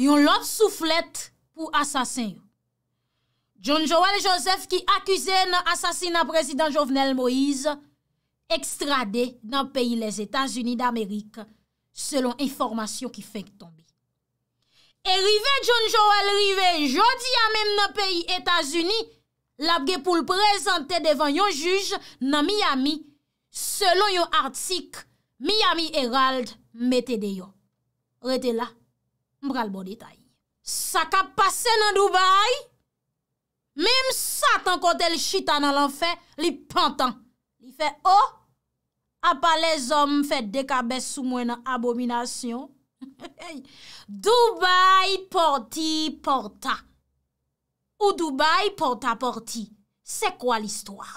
yon lot souflet pou asasin yon. John Joel Joseph ki akuse nan asasin nan prezident Jovenel Moïse, ekstrade nan peyi les Etats-Unis d'Amerik, selon informasyon ki fèk tombi. E rive John Joel rive jodi a men nan peyi Etats-Unis, labge pou l prezante devan yon juj nan Miami, selon yon artik, Miami Herald mette de yon. Rete la, Mbra l bon detay. Sa ka pase nan Dubaï, mem satan kote l chita nan lan fe, li pantan. Li fe, oh, apa les om fe dekabes sou mwen abominasyon. Dubaï porti, porta. Ou Dubaï porta, porti. Se kwa l istwa?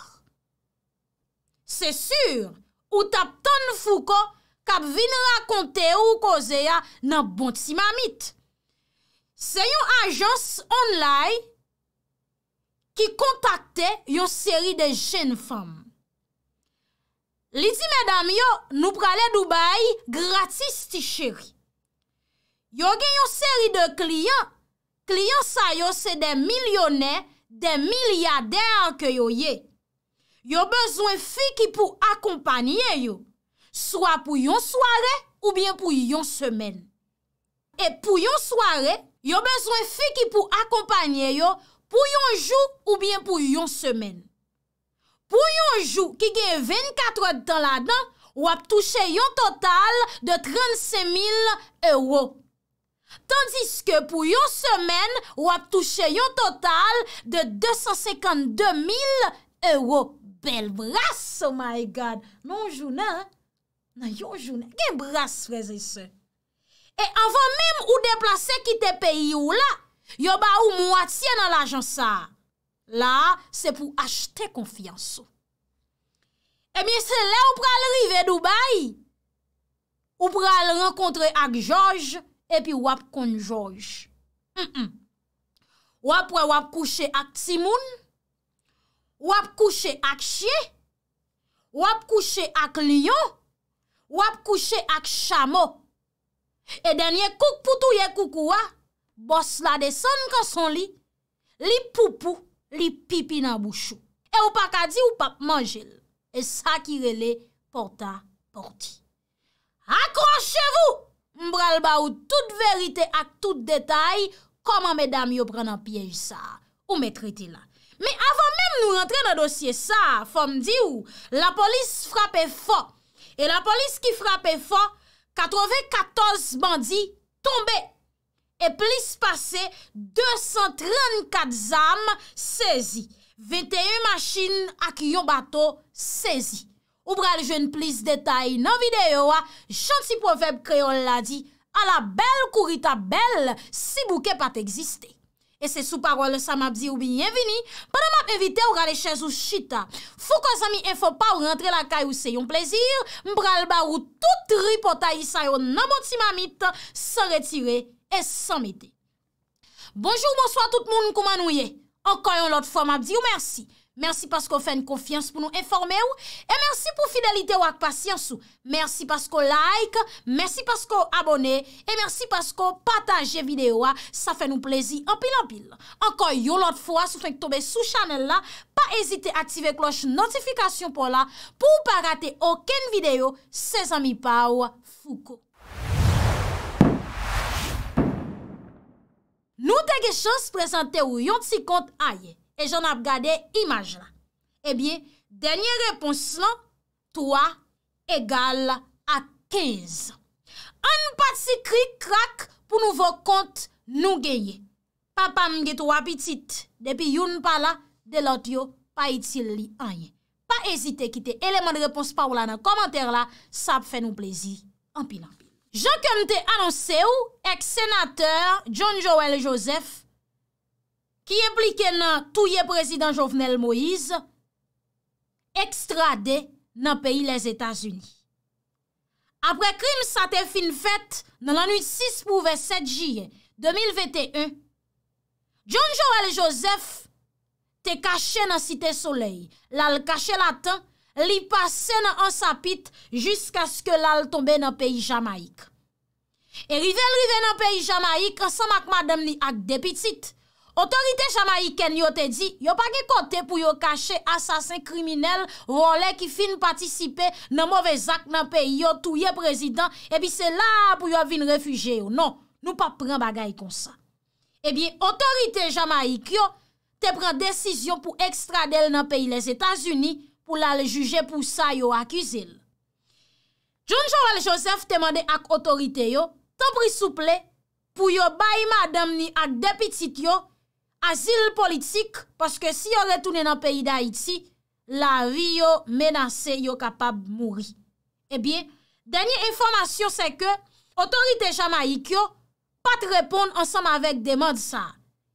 Se sur, ou tap ton fouko, Kap vin rakonte ou koze ya nan bonti mamit. Se yon ajans online ki kontakte yon seri de jen fam. Li di medam yo, nou prale Dubai gratis ti cheri. Yo gen yon seri de kliyan. Kliyan sa yo se de milyonè, de milyader ke yo ye. Yo bezwen fi ki pou akompanyye yo. Soa pou yon soare ou bien pou yon semen. E pou yon soare, yon bezwen fi ki pou akompanyen yon pou yon jou ou bien pou yon semen. Pou yon jou ki gen 24 od dan la dan, wap touche yon total de 35000 euro. Tandis ke pou yon semen, wap touche yon total de 252000 euro. Bel bras, oh my god, nou jou nan he. Nan yon jounè, gen bras freze se. E avan mèm ou deplase kite peyi ou la, yo ba ou mwatiè nan l'ajansan. La, se pou achete konfiansou. E eh miye se lè ou pral rive Dubaï. Ou pral renkontre ak George, epi wap kon George. Wap wap kouche ak Timoun, wap kouche ak Chie, wap kouche ak Lion, wap kouche ak chamo, e denye kouk poutou ye koukouwa, bos la de son kon son li, li poupou, li pipi nan bouchou, e ou pakadi ou pap manjil, e sa ki rele portan porti. Akroche vou, mbralba ou tout verite ak tout detay, koman me dam yo pran an piyej sa, ou me triti la. Me avan menm nou rentre nan dosye sa, fom di ou, la polis frape fok, E la polis ki frape fwa, 94 bandi tombe. E plis pase 234 zame sezi. 21 machin ak yon bato sezi. Ou pral jen plis detay nan videyo a, chant si profep kreol la di, a la bel kourita bel si bouke pat egziste. E se sou parol sa mabzi ou biyenvini, padan mab evite ou gale chèz ou chita. Fou kon zami en fò pa ou rentre la kay ou se yon plezir, mbral bar ou tout ripota yisa yo nan boti mamit, se retire et se mète. Bonjour, bonsoir tout moun mkouman ou ye. Enkoyon lot fò mabzi ou mersi. Mersi pasko fèn konfians pou nou enforme ou, e mersi pou fidelite ou ak pasyans ou. Mersi pasko like, mersi pasko abone, e mersi pasko pataje videyo a, sa fè nou plezi anpil anpil. Ankon yo lot fwa, sou fèn k tobe sou chanel la, pa ezite aktive kloche notifikasyon pou la, pou ou pa rate oken videyo, se zami pa ou fuko. Nou tege chans prezante ou yon tsi kont a ye. E jan ap gade imaj la. Ebyen, eh denye repons la, 3 egal a 15. An pati kri krak pou nouvo kont nou genye. Pa pa mge tou apitit. Depi yon pala, delot yo pa itil li anye. Pa ezite kite eleman repons pa ou la nan komenter la, sa ap fè nou plezi. Anpil anpil. Jan kem te anonse ou ek senater John Joel Joseph, ki eplike nan touye prezident Jovenel Moïse, ekstrade nan peyi les Etats-Unis. Apre krim sa te fin fèt nan anou 6 pouve 7 jye, 2021, John Joël Joseph te kache nan site solei, lal kache latan li pase nan ansapit jisk aske lal tombe nan peyi Jamaik. E rivel rivel nan peyi Jamaik, san mak madam ni ak depitit, Otorite Jamaiken yo te di, yo pa ge kote pou yo kache asasin kriminel, role ki fin patisipe nan mouvezak nan peyo touye prezident, epi se la pou yo vin refuje yo. Non, nou pa pren bagay kon sa. Ebi, eh otorite Jamaik yo te pren desisyon pou ekstradel nan peyo les Etats-Unis pou la le juje pou sa yo akuzil. John John Valjosef te mande ak otorite yo, ton prisouple pou yo bayi madam ni ak depitit yo, asil politik, paske si yo retounen an peyi da iti, la vi yo menase, yo kapab mouri. E bie, denye informasyon se ke, otorite Jamaik yo, pat repon ansam avek demad sa.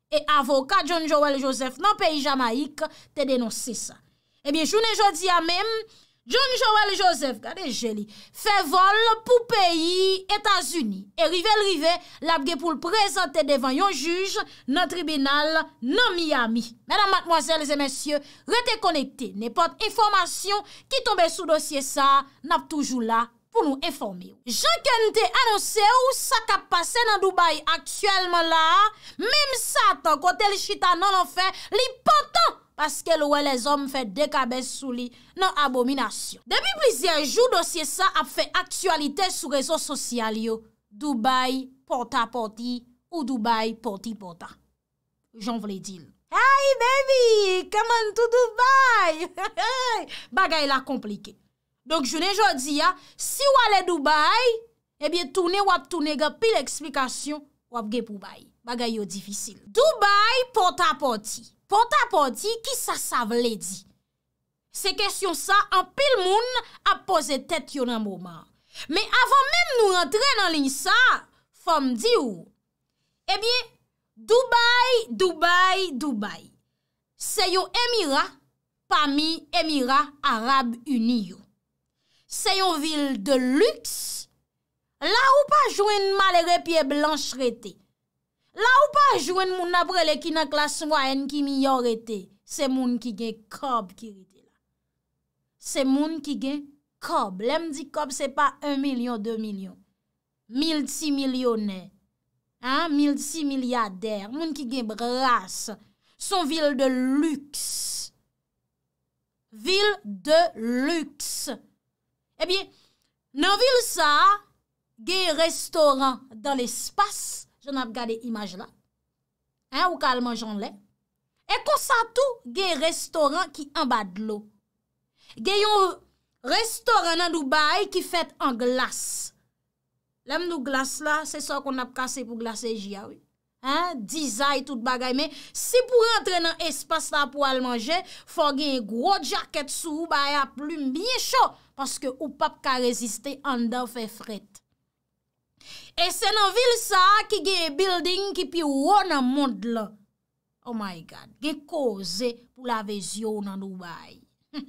E avoka John Joel Joseph nan peyi Jamaik, te denonsi sa. E bie, jounen jodi ya menm, John Joel Joseph, gade jeli, fè vol pou peyi Etats-Uni. E rive lrive, l apge pou l prezante devan yon juj nan tribunal nan Miami. Mèdam matmoazèl, zè mèsyè, rete konekte. Nèpot informasyon ki tombe sou dosye sa, n ap toujou la pou nou informe ou. Jankan te anonse ou sa kap pase nan Dubaï aksyelman la, mèm sa tan kote l chita nan anfe, li patan. paske louè les om fè dekabès sou li nan abominasyon. Depi plizien jou, dosye sa ap fè aksualite sou rezon sosyal yo, Dubaï, porta-porti, ou Dubaï, porti-porta. Joun vle dil. Hi, baby! Come on to Dubaï! Bagay la komplike. Donk jounen jò di ya, si wale Dubaï, e eh bie toune wap toune ge pil eksplikasyon wap ge pou bay. Bagay yo difisil. Dubaï, porta-porti. Pon ta poti, ki sa sa vle di? Se kestyon sa, an pil moun apose tet yon an mouman. Me avan menm nou rentren an lin sa, fom di ou? Ebyen, eh Dubaï, Dubaï, Dubaï. Se yon emira, pa mi emira Arab Uniyou. Se yon vil de luxe, la ou pa jwen malere pie blanche retey. La ou pa jwen moun aprele ki na klas mwa en ki miyor ete. Se moun ki gen kob ki rete la. Se moun ki gen kob. Lem di kob se pa 1 milyon, 2 milyon. 1.600.000. 1.600.000. Moun ki gen brase. Son vil de luxe. Vil de luxe. E eh biye nan vil sa gen restoran dan l espase. N ap gade imaj la, ou ka almanjon le. E konsa tou gen yon restoran ki anbad lo. Gen yon restoran nan nou bay ki fet an glas. Lem nou glas la, se so kon ap kase pou glase jiawi. Hein, dizay tout bagay. Si pou rentre nan espas la pou almanje, fò gen yon gro jaket sou ou bay a plume binye chò. Paske ou pap ka reziste andan fe fret. E se nan vil sa ki geye building ki pi wou nan mond la. Oh my God, ge koze pou la vizyo nan Dubaï.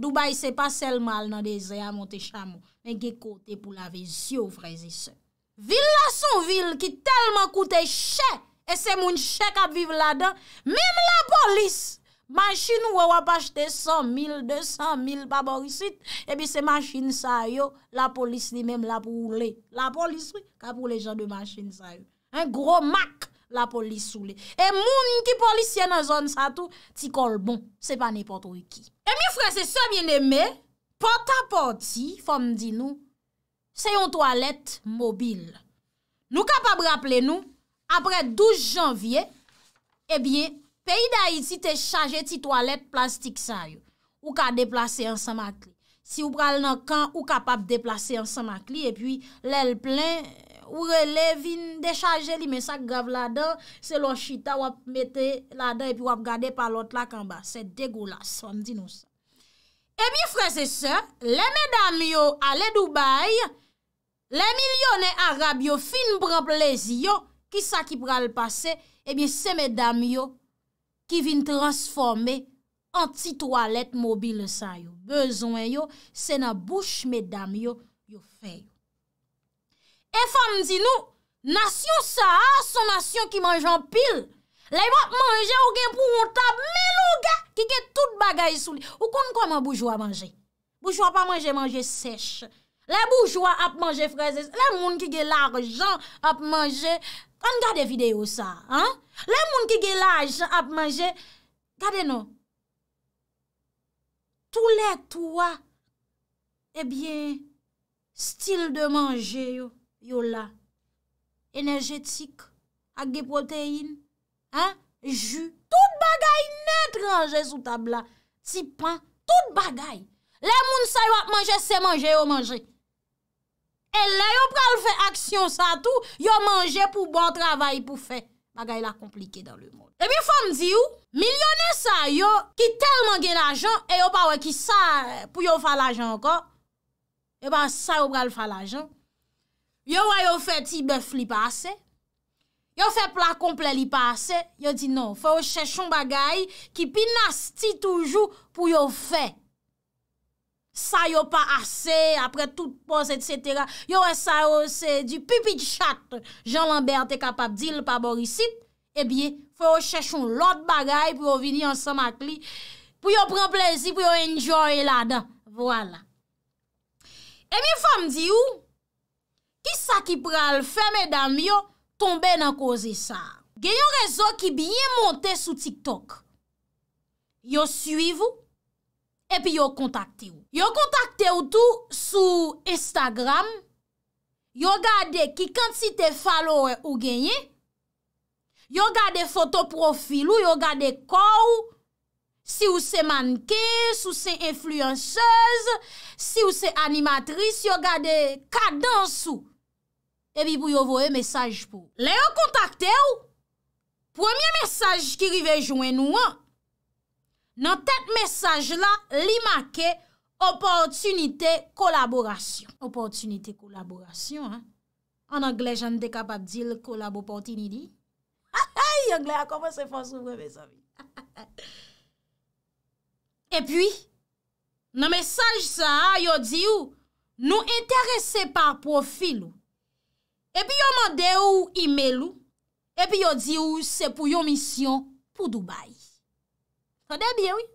Dubaï se pa sel mal nan deze a motè chamo, men ge kote pou la vizyo frezise. Vil la son vil ki telman koute chè, e se moun chè kap viv la dan, mèm la polis... Manchin wè wè pa chte 100 mil, 200 mil, pa borisit. Ebi se manchin sa yo, la polis li menm la pou oule. La polis wè, ka pou le jan de manchin sa yo. Un gro mak, la polis oule. E moun ki polisye nan zon sa tou, ti kol bon. Se pa nepot ou ki. E mi fwese se biene me, pota poti, fom di nou, se yon toalet mobil. Nou ka pa bre aple nou, apre 12 janvye, e eh biye, peyi da iti te chaje ti toalet plastik sa yo, ou ka deplase an samakli. Si ou pral nan kan, ou kapap deplase an samakli, e pi lel plen, ou rele vin dechaje li, men sa grav la dan, se lon chita wap mette la dan, e pi wap gade palot la kanba. Se degoulas, fan di nou sa. E mi freze se, le medam yo ale Dubaï, le milyone Arab yo fin pran plezi yo, ki sa ki pral pase, e eh bi se medam yo, ki vin transforme an ti toalet mobile sa yo. Bezwen yo, se nan bouch me dam yo, yo feyo. E fam di nou, nasyon sa a, son nasyon ki manj an pil. Le moun ap manje ou gen pou moun tab, menou ga, ki gen tout bagay sou li. Ou kon kon man boujwa manje? Boujwa pa manje manje sech. Le boujwa ap manje frazez. Le moun ki gen l'arjan ap manje... Kan gade videyo sa, an? Le moun ki ge laj ap manje, gade nou. Tou letouwa, ebyen, stil de manje yo, yo la. Energetik, agi proteine, an? Ju, tout bagay net range sou tabla. Tipan, tout bagay. Le moun sa yo ap manje, se manje yo manje. E le yo pral fè aksyon sa tou, yo manje pou bon travay pou fè. Bagay la komplike dan le moun. E mi fòm di ou, milyonè sa yo ki tel man gen ajan, e yo pa wè ki sa pou yo fà l'ajan anko, yo e pa sa yo pral fà l'ajan. Yo wè yo fè ti bèf li pasè, yo fè plak komple li pasè, yo di nou fò wè chèchoun bagay ki pi nas ti toujou pou yo fè. Sa yo pa ase, apre tout pose, et cetera. Yo es sa yo se di pipi di chat. Jean Lambert te kapap dil pa borisit. Ebiye, eh fè yo chèchoun lot bagay pou yo vini ansam akli. Pou yo pren plezi, pou yo enjoy la dan. Voilà. Emi eh fèm di ou, ki sa ki pral fèm edam yo, tombe nan koze sa. Genyon rezo ki biye monte sou TikTok. Yo suiv ou, epi yo kontakte ou. Yo kontakte ou tou sou Instagram, yo gade ki kant si te falowe ou genye, yo gade fotoprofil ou, yo gade kou, si ou se manke, si ou se influenceuse, si ou se animatris, yo gade kadans ou. Ebi pou yo voe mesaj pou. Le yo kontakte ou, premiye mesaj ki ri vejouen nou an, nan tet mesaj la, li make, Opotunite kolaborasyon. Opotunite kolaborasyon, an. An angle jan de kapap di l kolabo potinidi. Ha ha, yon gle a kompon se fonsou vremen sa mi. E pi, nan mesaj sa a, yo di ou, nou interese par profil ou. E pi yo mande ou imel ou. E pi yo di ou, se pou yon misyon pou Dubaï. Sode biye ou?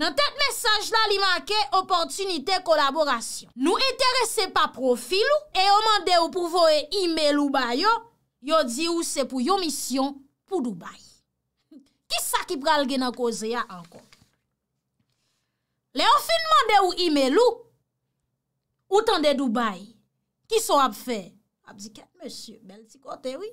Nan tet mesaj la li manke, opotunite, kolaborasyon. Nou interese pa profil ou, e o mande ou pou voe imel ou bayo, yo di ou se pou yo misyon pou Dubaï. Ki sa ki pral gen an koze ya ankon? Le ou fin mande ou imel ou, ou tan de Dubaï, ki so ap fe? Ap di ket, monsye, bel ti kote, oui?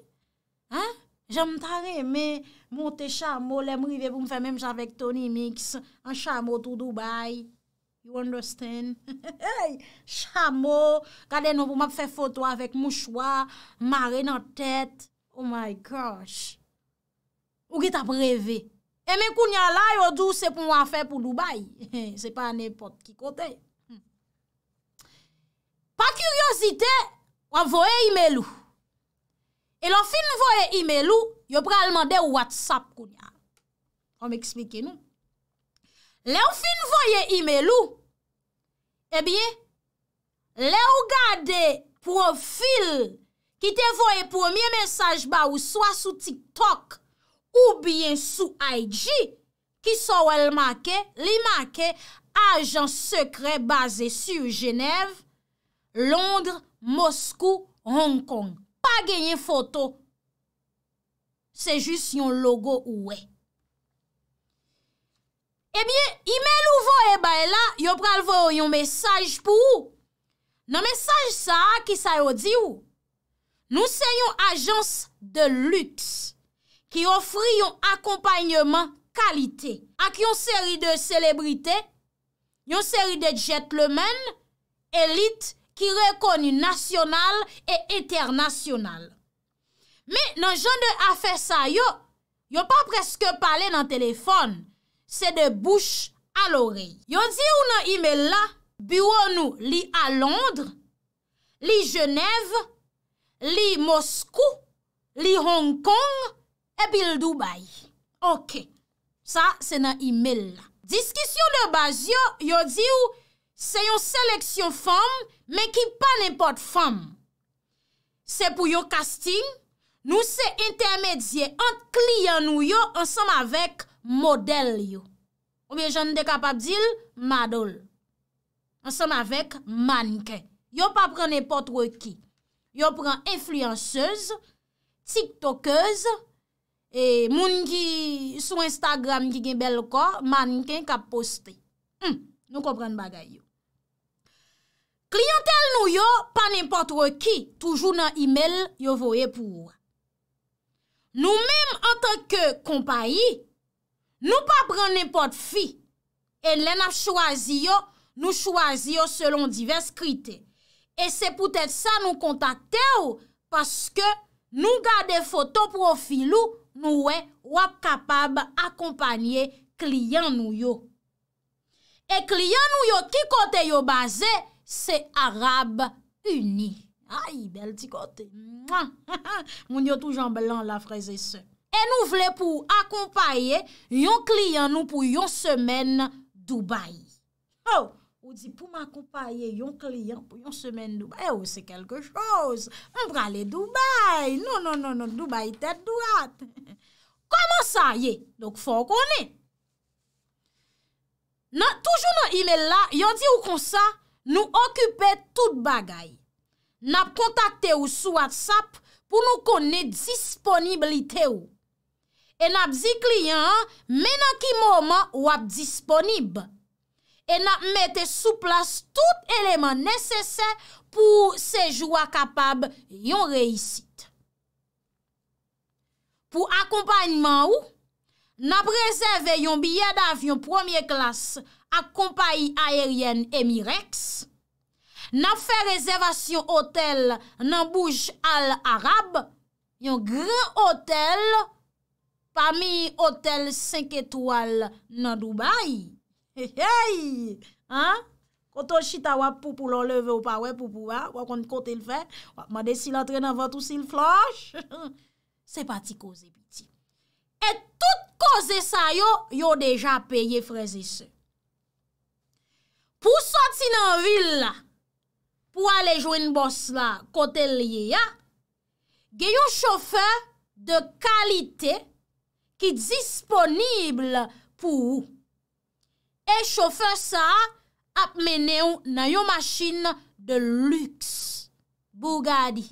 Ha? Jèm ta reme monte chamo, lèm rive pou mwen fè mèm javèk Tony Mix, an chamo toutou bay. You understand? Chamo, kade nou pou mwen fè foto avèk mou chwa, mare nan tèt. Oh my gosh! Ou ki tap revè? Emen eh, kou nyan la, yo dou se pou mwen fè pou dou bay. Se pa an epote ki kote. Hmm. Pa kuryosite, wavoye imelou. E lè ou fin voye e-mail ou, yo pral mande ou WhatsApp koun ya. O m eksmike nou. Lè ou fin voye e-mail ou, ebye, lè ou gade profil ki te voye pwemye mensaj ba ou swa sou TikTok ou byen sou IG, ki sou el make, li make, ajan sekre base su Genev, Londre, Moskou, Hong Kong. pa genyen foto. Se jist yon logo ouwe. E bie, imel ouvo e bay la, yon pralvo yon mesaj pou ou? Nan mesaj sa, ki sa yon di ou? Nou se yon ajans de luts, ki ofri yon akompanyeman kalite. Ak yon seri de selebrite, yon seri de jetlemen, elit, ki rekonu nasyonal e eternasyonal. Me nan jan de afe sa yo, yo pa preske pale nan telefon, se de bouche al ore. Yo di ou nan imel la, biwon nou li alondre, li jenev, li moskou, li hongkong, e bil dubay. Ok, sa se nan imel la. Diskisyon de baz yo, yo di ou se yon seleksyon fom, Men ki pa nepot fam, se pou yo kastin, nou se intermedye, an klian nou yo, an som avèk model yo. Obyen jan de kapap dil, madol. An som avèk manken. Yo pa pren nepot wè ki. Yo pren enfluencez, tiktokez, moun ki sou Instagram ki gen bel ko, manken ka poste. Nou kompren bagay yo. Kliyantel nou yo, pa n'impotre ki, toujou nan imel yo voye pou ou. Nou menm an tan ke kompayi, nou pa pran n'impotre fi, en len ap chwazi yo, nou chwazi yo selon divers krite. E se pou tèt sa nou kontakte ou, paske nou gade fotoprofil ou, nou wè wap kapab akompanye kliyant nou yo. E kliyant nou yo ki kote yo baze, Se Arab Uni. Ay, bel ti kote. Moun yo touj an blan la freze se. E nou vle pou akompaye yon kliyan nou pou yon semen Dubaï. Ou di pou m'akompaye yon kliyan pou yon semen Dubaï. Ou se kelke chose. Mprale Dubaï. Non, non, non, non. Dubaï tete dout. Koman sa ye? Dok fò konè. Nan, toujoun yon ilè la. Yon di ou kon sa? Nou okupe tout bagay. Nap kontakte ou sou WhatsApp pou nou konne disponibilite ou. E nap zi kliyan mena ki mouman wap disponib. E nap mette sou plas tout eleman nesesè pou sejou akapab yon reisit. Pou akompanyman ou, nap reseve yon biye dav yon premier klasse akompayi aeryen emireks, nan fe rezervasyon otel nan bouj al arab, yon gran otel pa mi otel 5 etoual nan Dubaï. He hei! Koto chita wap pou pou l'on leve ou pa wè pou pou wè, wakon kote l'fè, wakman desi l'antre nan vatousi l'flosh, se pati koze biti. Et tout koze sa yo, yo deja peye freze se. Pou soti nan vil la, pou ale jwen boss la, kote liye ya, gen yon chofe de kalite ki disponible pou ou. E chofe sa ap mene ou nan yon masjine de lüks. Bugadi,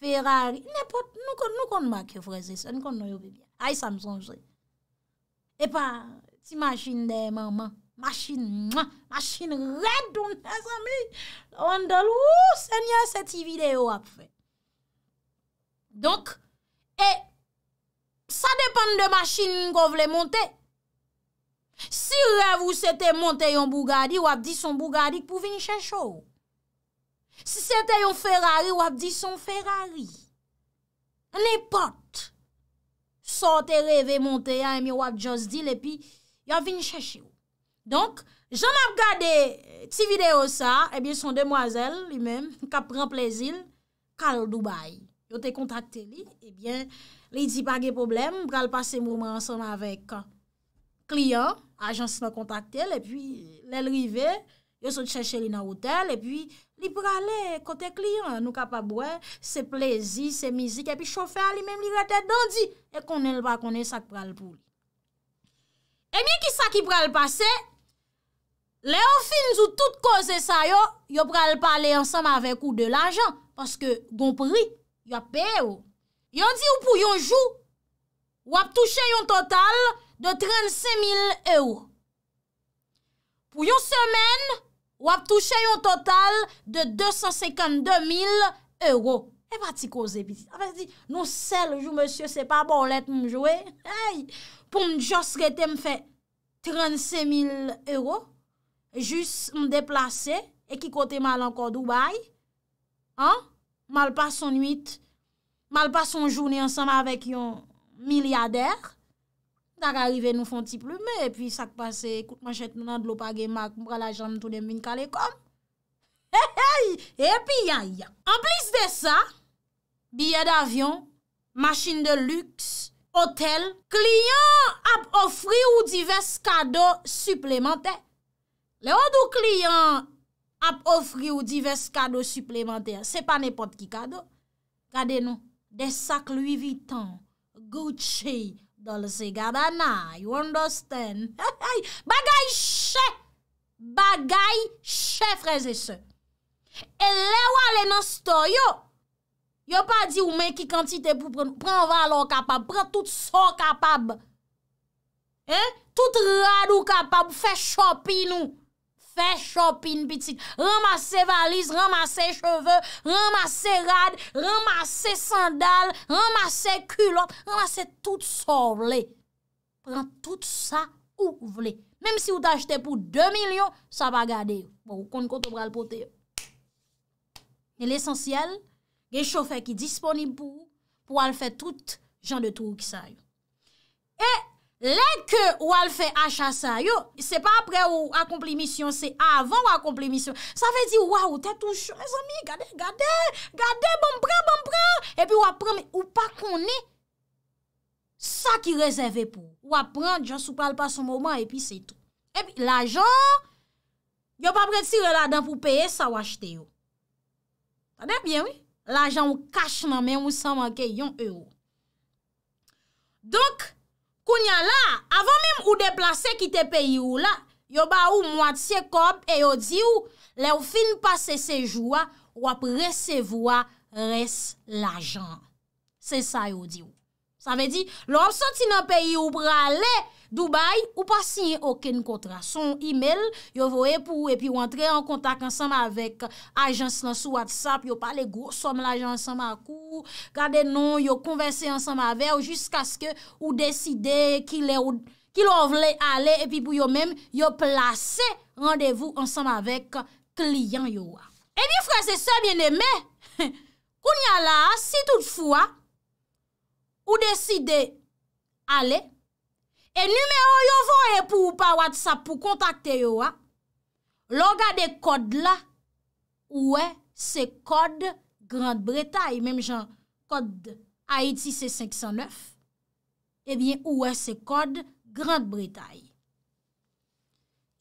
Ferrari, nepot, nou kon mak yo freze sa, nou kon nou yo bebe. Ay, sa msonjre. E pa, ti masjine de maman. Machin mwa, machin red ou nè zami. On dal ou senya seti video ap fe. Donk, e, sa depen de machin kon vle monte. Si rev ou sete monte yon Bugadi, wap di son Bugadi pou vin chè chou. Si sete yon Ferrari, wap di son Ferrari. An e pot. Sote rev e monte, yon wap just dil epi, yon vin chè chou. Donk, jan ap gade euh, ti video sa, ebyen son demwazel, li men, ka pran plezil, kal Dubai. Yo te kontakte li, ebyen, li di pa ge problem, pral pase mouman ansan avek. Kliyon, ajansi me kontakte li, epyi, lel rive, yo sot cheshe li nan hotel, epyi, li prale kote kliyon, nou ka pa bwe, se plezi, se mizik, epyi chofer li men, li rete dandi, e konen ba konen sak pral pouli. E mi ki sa ki pral pase, le ou finz ou tout koze sa yo, yo pral pale ansam avek ou de la jan, paske gon pri, yo ap pe yo. Yo di ou pou yon jou, wap touche yon total de 35000 euro. Pou yon semen, wap touche yon total de 252000 euro. E pati koze pi. Ape se di, nou sel jou, monsye, se pa bon let mou mjowe. Eyyy. pou m jos rete m fe 35.000 euro, jus m deplase, e ki kote mal anko Dubai, mal pas son 8, mal pas son jouni ansanma avek yon milyader, dar arrive nou fonti plume, e pi sak pase, ekout man jete nan dlo page mak, m pralajan m tou dem min kalekom, e pi ya ya, en plis de sa, biye d'avyon, machin de lukse, Otel, kliyon ap ofri ou divers kado suplemente. Le ou dou kliyon ap ofri ou divers kado suplemente, se pa nepot ki kado. Kade nou, desak loui vitan, gouchi, dolse gada na, you understand. Bagay che, bagay che freze se. E le ou alen an sto yo. Yo pa di ou men ki kantite pou pren. Pren valo kapab. Pren tout sa kapab. Hein? Eh? Tout radou kapab. Fè shopin ou. Fè shopin pitit. Ramase valise. Ramase cheveu. Ramase rad. Ramase sandal. Ramase kulot. Ramase tout sa ou vle. Pren tout sa ou vle. Mèm si ou t'achete pou 2 milyon, sa va gade. Bon, ou kon kote bral pote. El esensyel, Gechofè ki disponib pou ou, pou ou al fè tout jan de trou ki sa yo. E lèk ou ou al fè achat sa yo, se pa apre ou akomple misyon, se avan ou akomple misyon. Sa fè di ou wawou, te toujou, mè zami, gade, gade, gade, bompran, bompran. E pi ou apre ou pa konè, sa ki rezève pou ou. Ou apre, jansou pal pa son mouman, e pi se tou. E pi la jò, yo pa pretire la dan pou peye sa ou achete yo. Tade, bien wè? L'ajan ou kache nan men ou san manke yon euro. Donk, kou nyan la, avan mim ou deplase kite peyi ou la, yo ba ou mwad se kob e yo di ou, le ou fin pase sejou a, wap resevo a res l'ajan. Se sa yo di ou. Sa ve di, lor sa ti nan peyi ou prale, Dubaï, ou pa sinye oken kontra. Son email, yo voye pou, epi yo antre en kontak ansanm avek ajans nan sou WhatsApp, yo pale gosom l'ajans ansanm akou, gade non, yo konvesse ansanm avek, ou jisk aske ou deside ki l'on vle ale, epi pou yo men, yo plase randevou ansanm avek kliyan yo wa. Epi frase se, mien eme, koun ya la, si toutfwa, ou deside ale, E numero yo vo e pou ou pa WhatsApp pou kontakte yo a. Lo gade kod la. Ou e se kod Grand Bretagne. Mem jan kod Haiti C-509. Ebyen ou e se kod Grand Bretagne.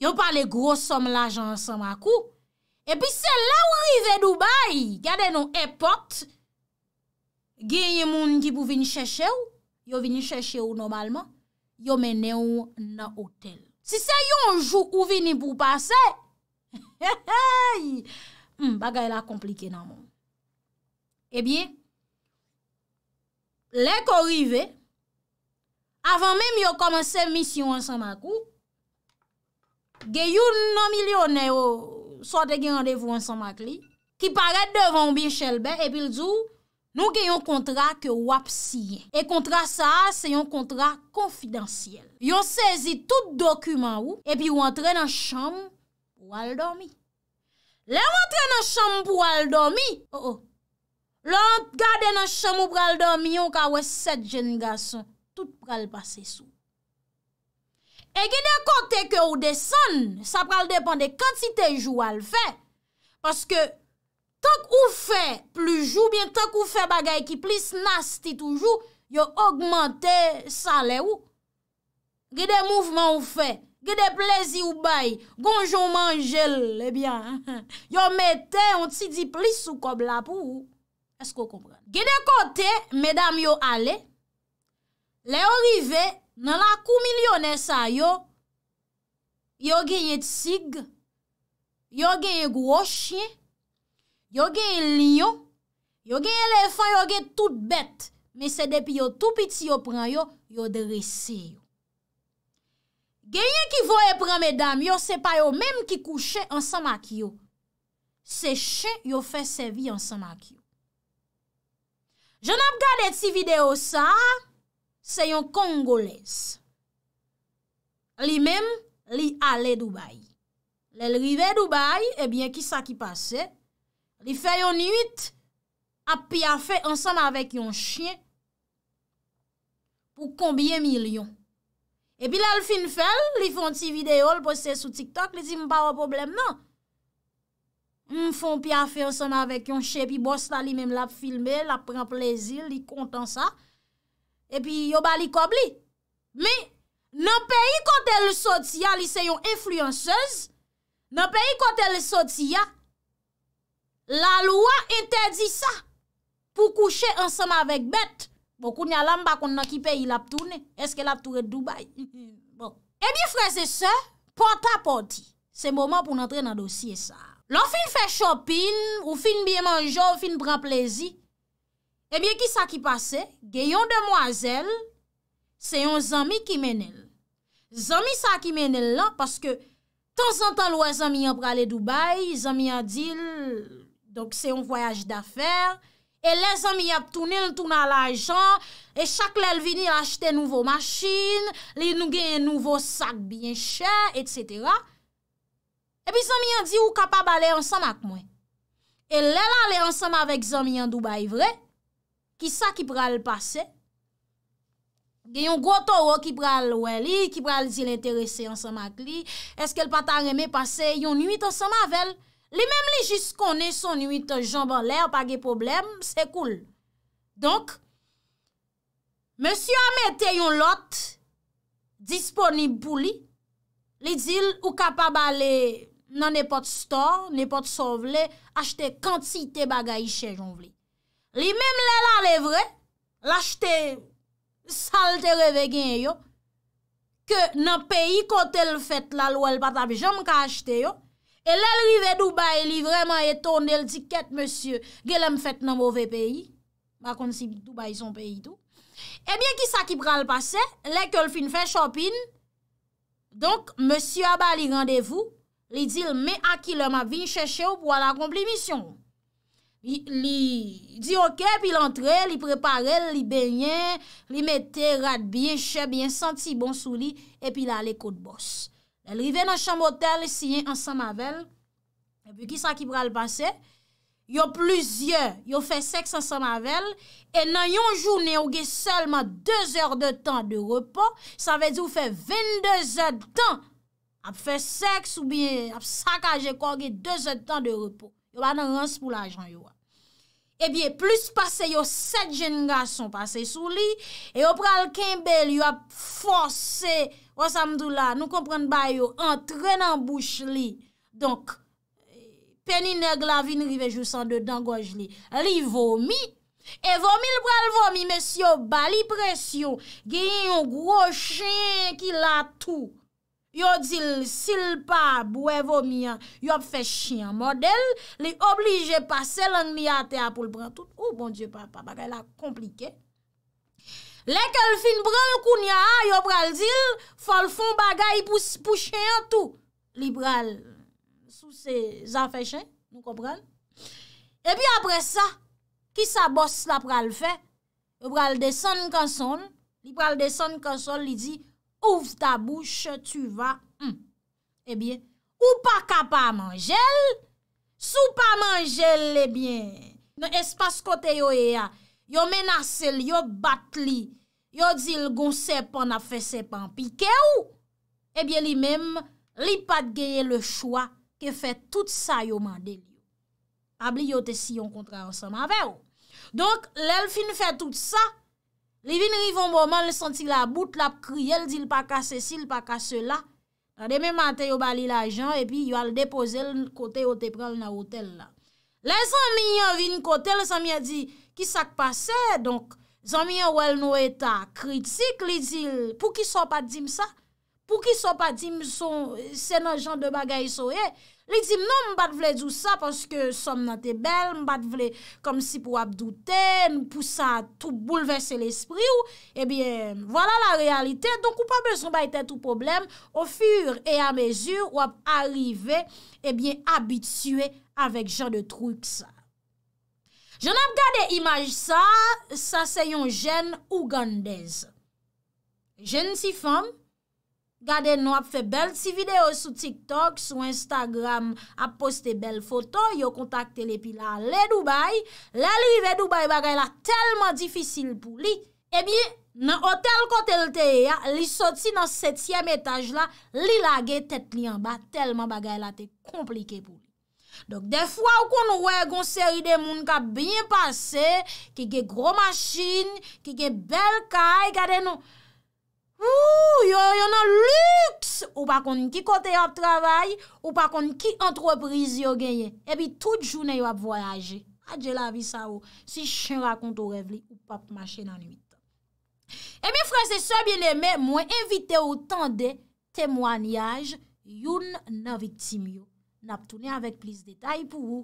Yo pale gros som la jan ansan makou. Epy se la ou rive Dubai. Gade nou e pot. Gye yon moun ki pou vin chèche ou. Yo vin chèche ou normalman. yo menè ou nan otel. Si se yo anjou ou vini pou pase, hmm, bagay la komplike nan moun. Ebyen, eh lèk ou rive, avan mèm yo komanse misyon an sanmakou, geyoun nan milyonè ou sote gen randevou an sanmak li, ki paret devan ou bi en chèlbe, epil djou, Nou gen yon kontra ke wap siye. E kontra sa, se yon kontra konfidentiyel. Yon sezi tout dokumen ou, e pi wantre nan chanm pou wale dormi. Le wantre nan chanm pou wale dormi, o oh, o, oh. le want gade nan chanm pou wale dormi, yon ka we set jen gason, tout pral pase sou. E gen de kote ke ou desan, sa pral depande kantite jou wale fe. Paske, Tak ou fe ploujou, bientak ou fe bagay ki plis nastit oujou, yo augmente sale ou. Gede mouvman ou fe, gede plezi ou bay, gonjou manjel, eh yo mete, on ti di plis ou kobla pou ou. Esko kompre? Gede kote, medam yo ale, le orive, nan la kou milyonè sa yo, yo genye tzig, yo genye gwo chien, Yo gen yon liyo, yo gen yon lefan, yo gen tout bet, men se depi yo tout piti yo pran yo, yo dere se yo. Gen yon ki vo e pran, me dam, yo se pa yo menm ki kouche ansan mak yo. Se chen, yo fe se vi ansan mak yo. Je nan ap gade ti video sa, se yon Kongolez. Li menm, li ale Dubaï. Le li ve Dubaï, e bien ki sa ki pase? Li fè yon 8 ap pi a fè ansan avèk yon chien pou kombye milyon. E pi la l fin fè, li fè yon ti video, li posè sou TikTok, li si m pa wè problem nan. M fè yon pi a fè ansan avèk yon chien, pi bosta li mèm la filmè, la pren plezil, li kontan sa. E pi yo ba li kobli. Mi nan peyi kote l sotiya, li se yon influencez, nan peyi kote l sotiya, La lwa ente di sa pou kouche ansama vek bet. Mwokou nya lamba kon nan ki peyi lap toune. Eske lap toure Dubaï. Bon. Ebi eh freze se, pota poti. Se mwoma pou nan tre nan dosye sa. Lan fin fe shopin, ou fin biye manjou, ou fin pran plezi. Eh Ebi ki sa ki pase? Geyon demwazel, se yon zami ki menel. Zami sa ki menel la, paske tan zan tan lwa zami yon prale Dubaï, zami yon dil... Donk se yon voyaj dafer, e le zami ap toune l touna l ajan, e chak l el vini l achete nouvo machin, li nou genye nouvo sak byen chen, etsetera. E pi zami an di ou kapab ale ansam ak mwen. E l el ale ansam avek zami an Duba Ivre, ki sa ki pral pase, gen yon gotoro ki pral weli, ki pral zil enterese ansam ak li, eske l patan reme pase, yon nuit ansam avel, Li mèm li jis konè son ywit jamban lè, apage problem, se koul. Donk, mèsyo amète yon lot, disponib pou li, li dil ou kapab ale nan nepot store, nepot sovle, achte kantite bagay che jom vli. Li mèm lè la levre, l'achte salte revè gen yo, ke nan peyi kote l'fèt la lwèl patab, jom ka achte yo, E lè l'rive Dubaï li vreman etonde, l di ket monsye, gè lèm fèt nan mouvè peyi. Bakon si Dubaï son peyi tou. Ebyen eh ki sa ki pral pase, lèkòl fin fè shopin. Donk monsye aba li randevou, li dil me akilèm avin chèche ou pou wala komplemisyon. Li di okè, pi l'antre, li prepare, li bènyen, li mette rad bien, chè bien, senti bon sou li, e pi la le kote bòs. El rive nan chambotel si yon ansan mavel, epi ki sa ki pral pase, yo pluzye, yo fe seks ansan mavel, e nan yon jounen yo ge selman 2 or de tan de repo, sa ve di ou fe 22 or de tan, ap fe seks ou biye ap sakaje kwa ge 2 or de tan de repo. Yo ba nan rance pou la ajan yo wa. Ebyè, plus pase yo, set jen nga son pase sou li, e yo pral kembèl yo ap fonse, yo samdou la, nou komprende ba yo, an trenan bouch li, donk, peni neg la vin rivejou san de dangwaj li, li vomi, e vomi l pral vomi, mèsyo, bali presyon, genyon gro chen ki la tou, Yo dil, sil pa bwevo miyan, yo fe chiyan model, li oblije pase lan miyate a pou lbran tout. Ou bon diyo papa, bagay la komplike. Le kel fin bral kouni a, yo bral dil, fol fon bagay pou chiyan tout. Li bral sou se zan fe chiyan, nou kopran. E pi apre sa, ki sa bos la bral fe? Yo bral desen konson, li bral desen konson li di, ouf ta bouche, tu va, hmm. ebyen, eh ou pa kapa manjel, sou pa manjel lebyen. N espas kote yo eya, yo menase li, yo bat li, yo zil gon sepon a fe sepon, pi ke ou, ebyen eh li mem, li pat geye le chwa, ke fe tout sa yo mande. Abli yo te si yon kontra anseman ve ou. Donk, lel fin fe tout sa, Li vin rivon bonman li santi la bout la ap kriye, li di li pa kase si, li pa kase la. Rade men mante yo bali la jan, epi yo al depoze li kote yo te pral na hotel la. Le zan mi yon vin kote, le zan mi a di, ki sak pase? Donk, zan mi yon wel nou eta kritik li di, pou ki so pa dim sa? Pou ki so pa dim se nan jan de bagay so ye? Li di m nou m bat vle djou sa paske som nan te bel, m bat vle kom si pou ap douten, pou sa tout boulevesse l'esprit ou, e eh bie, wala la realite, donk ou pa bezon ba ete tout problem, ou fur e amezur ou ap arrive, e eh bie, abitue avek jan de troup sa. Jan ap gade imaj sa, sa se yon jen Ugandese. Jen si fom. Gade nou ap fe bel ti video sou TikTok, sou Instagram, ap poste bel foto, yo kontakte le pi la le Dubaï. Le li ve Dubaï bagay la telman difisil pou li. Ebi, nan hotel kotel te e ya, li soti nan setyem etaj la, li lage tet li anba, telman bagay la te komplike pou li. Dok defwa ou kon nou we gonseri de moun ka bin pase, ki ge gro masin, ki ge bel kay, gade nou... Ou yo yo nan lux ou pa kon ki kote yo ap travay ou pa kon ki antropriz yo genye. Ebi tout jounen yo ap voyaje. Adje la vi sa ou si chen rakon tou revli ou pa ap mache nan nwit. Ebi franse sobyen leme mwen evite ou tan de temwanyaj yon nan viktim yo. Nap tounen avek plis detay pou ou.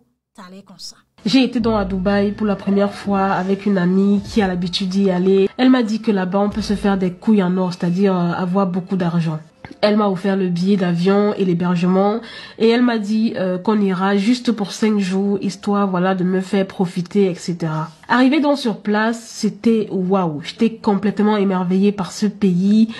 J'ai été donc à Dubaï pour la première fois avec une amie qui a l'habitude d'y aller. Elle m'a dit que là-bas on peut se faire des couilles en or, c'est-à-dire euh, avoir beaucoup d'argent. Elle m'a offert le billet d'avion et l'hébergement et elle m'a dit euh, qu'on ira juste pour 5 jours histoire voilà de me faire profiter etc. Arrivé donc sur place, c'était waouh, j'étais complètement émerveillée par ce pays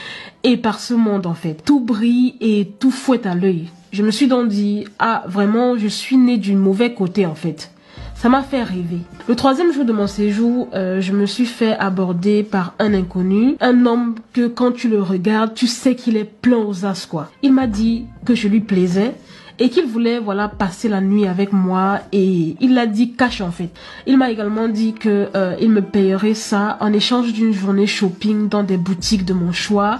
et par ce monde en fait. Tout brille et tout fouette à l'œil je me suis donc dit, ah vraiment, je suis né d'une mauvais côté en fait. Ça m'a fait rêver. Le troisième jour de mon séjour, euh, je me suis fait aborder par un inconnu, un homme que quand tu le regardes, tu sais qu'il est plein aux as quoi. Il m'a dit que je lui plaisais et qu'il voulait voilà passer la nuit avec moi et il l'a dit cash en fait. Il m'a également dit que euh, il me payerait ça en échange d'une journée shopping dans des boutiques de mon choix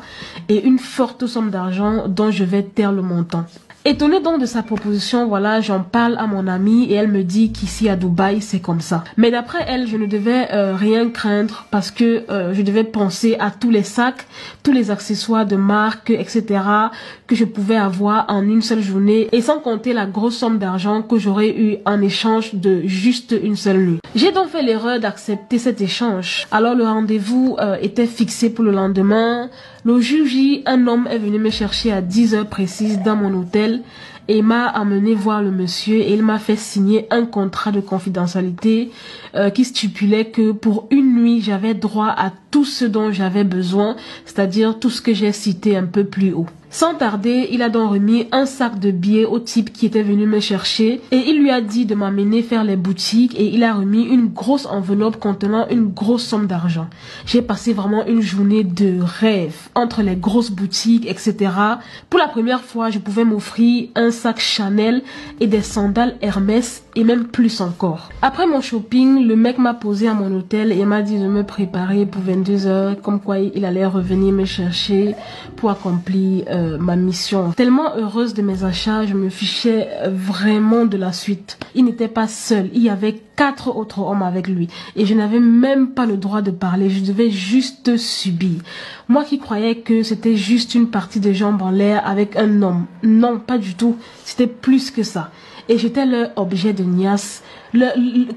et une forte somme d'argent dont je vais taire le montant. Étonnée donc de sa proposition, voilà, j'en parle à mon amie et elle me dit qu'ici à Dubaï, c'est comme ça. Mais d'après elle, je ne devais euh, rien craindre parce que euh, je devais penser à tous les sacs, tous les accessoires de marque, etc. que je pouvais avoir en une seule journée et sans compter la grosse somme d'argent que j'aurais eu en échange de juste une seule nuit. J'ai donc fait l'erreur d'accepter cet échange. Alors le rendez-vous euh, était fixé pour le lendemain. Le jour J, un homme est venu me chercher à 10 heures précises dans mon hôtel et m'a amené voir le monsieur et il m'a fait signer un contrat de confidentialité euh, qui stipulait que pour une nuit, j'avais droit à tout ce dont j'avais besoin, c'est-à-dire tout ce que j'ai cité un peu plus haut. Sans tarder, il a donc remis un sac de billets au type qui était venu me chercher et il lui a dit de m'amener faire les boutiques et il a remis une grosse enveloppe contenant une grosse somme d'argent. J'ai passé vraiment une journée de rêve entre les grosses boutiques, etc. Pour la première fois, je pouvais m'offrir un sac Chanel et des sandales Hermès et même plus encore. Après mon shopping, le mec m'a posé à mon hôtel et m'a dit de me préparer pour 22 heures, comme quoi il allait revenir me chercher pour accomplir euh, euh, ma mission. Tellement heureuse de mes achats, je me fichais vraiment de la suite. Il n'était pas seul, il y avait quatre autres hommes avec lui et je n'avais même pas le droit de parler, je devais juste subir. Moi qui croyais que c'était juste une partie de jambes en l'air avec un homme, non pas du tout, c'était plus que ça. Et j'étais leur objet de Nias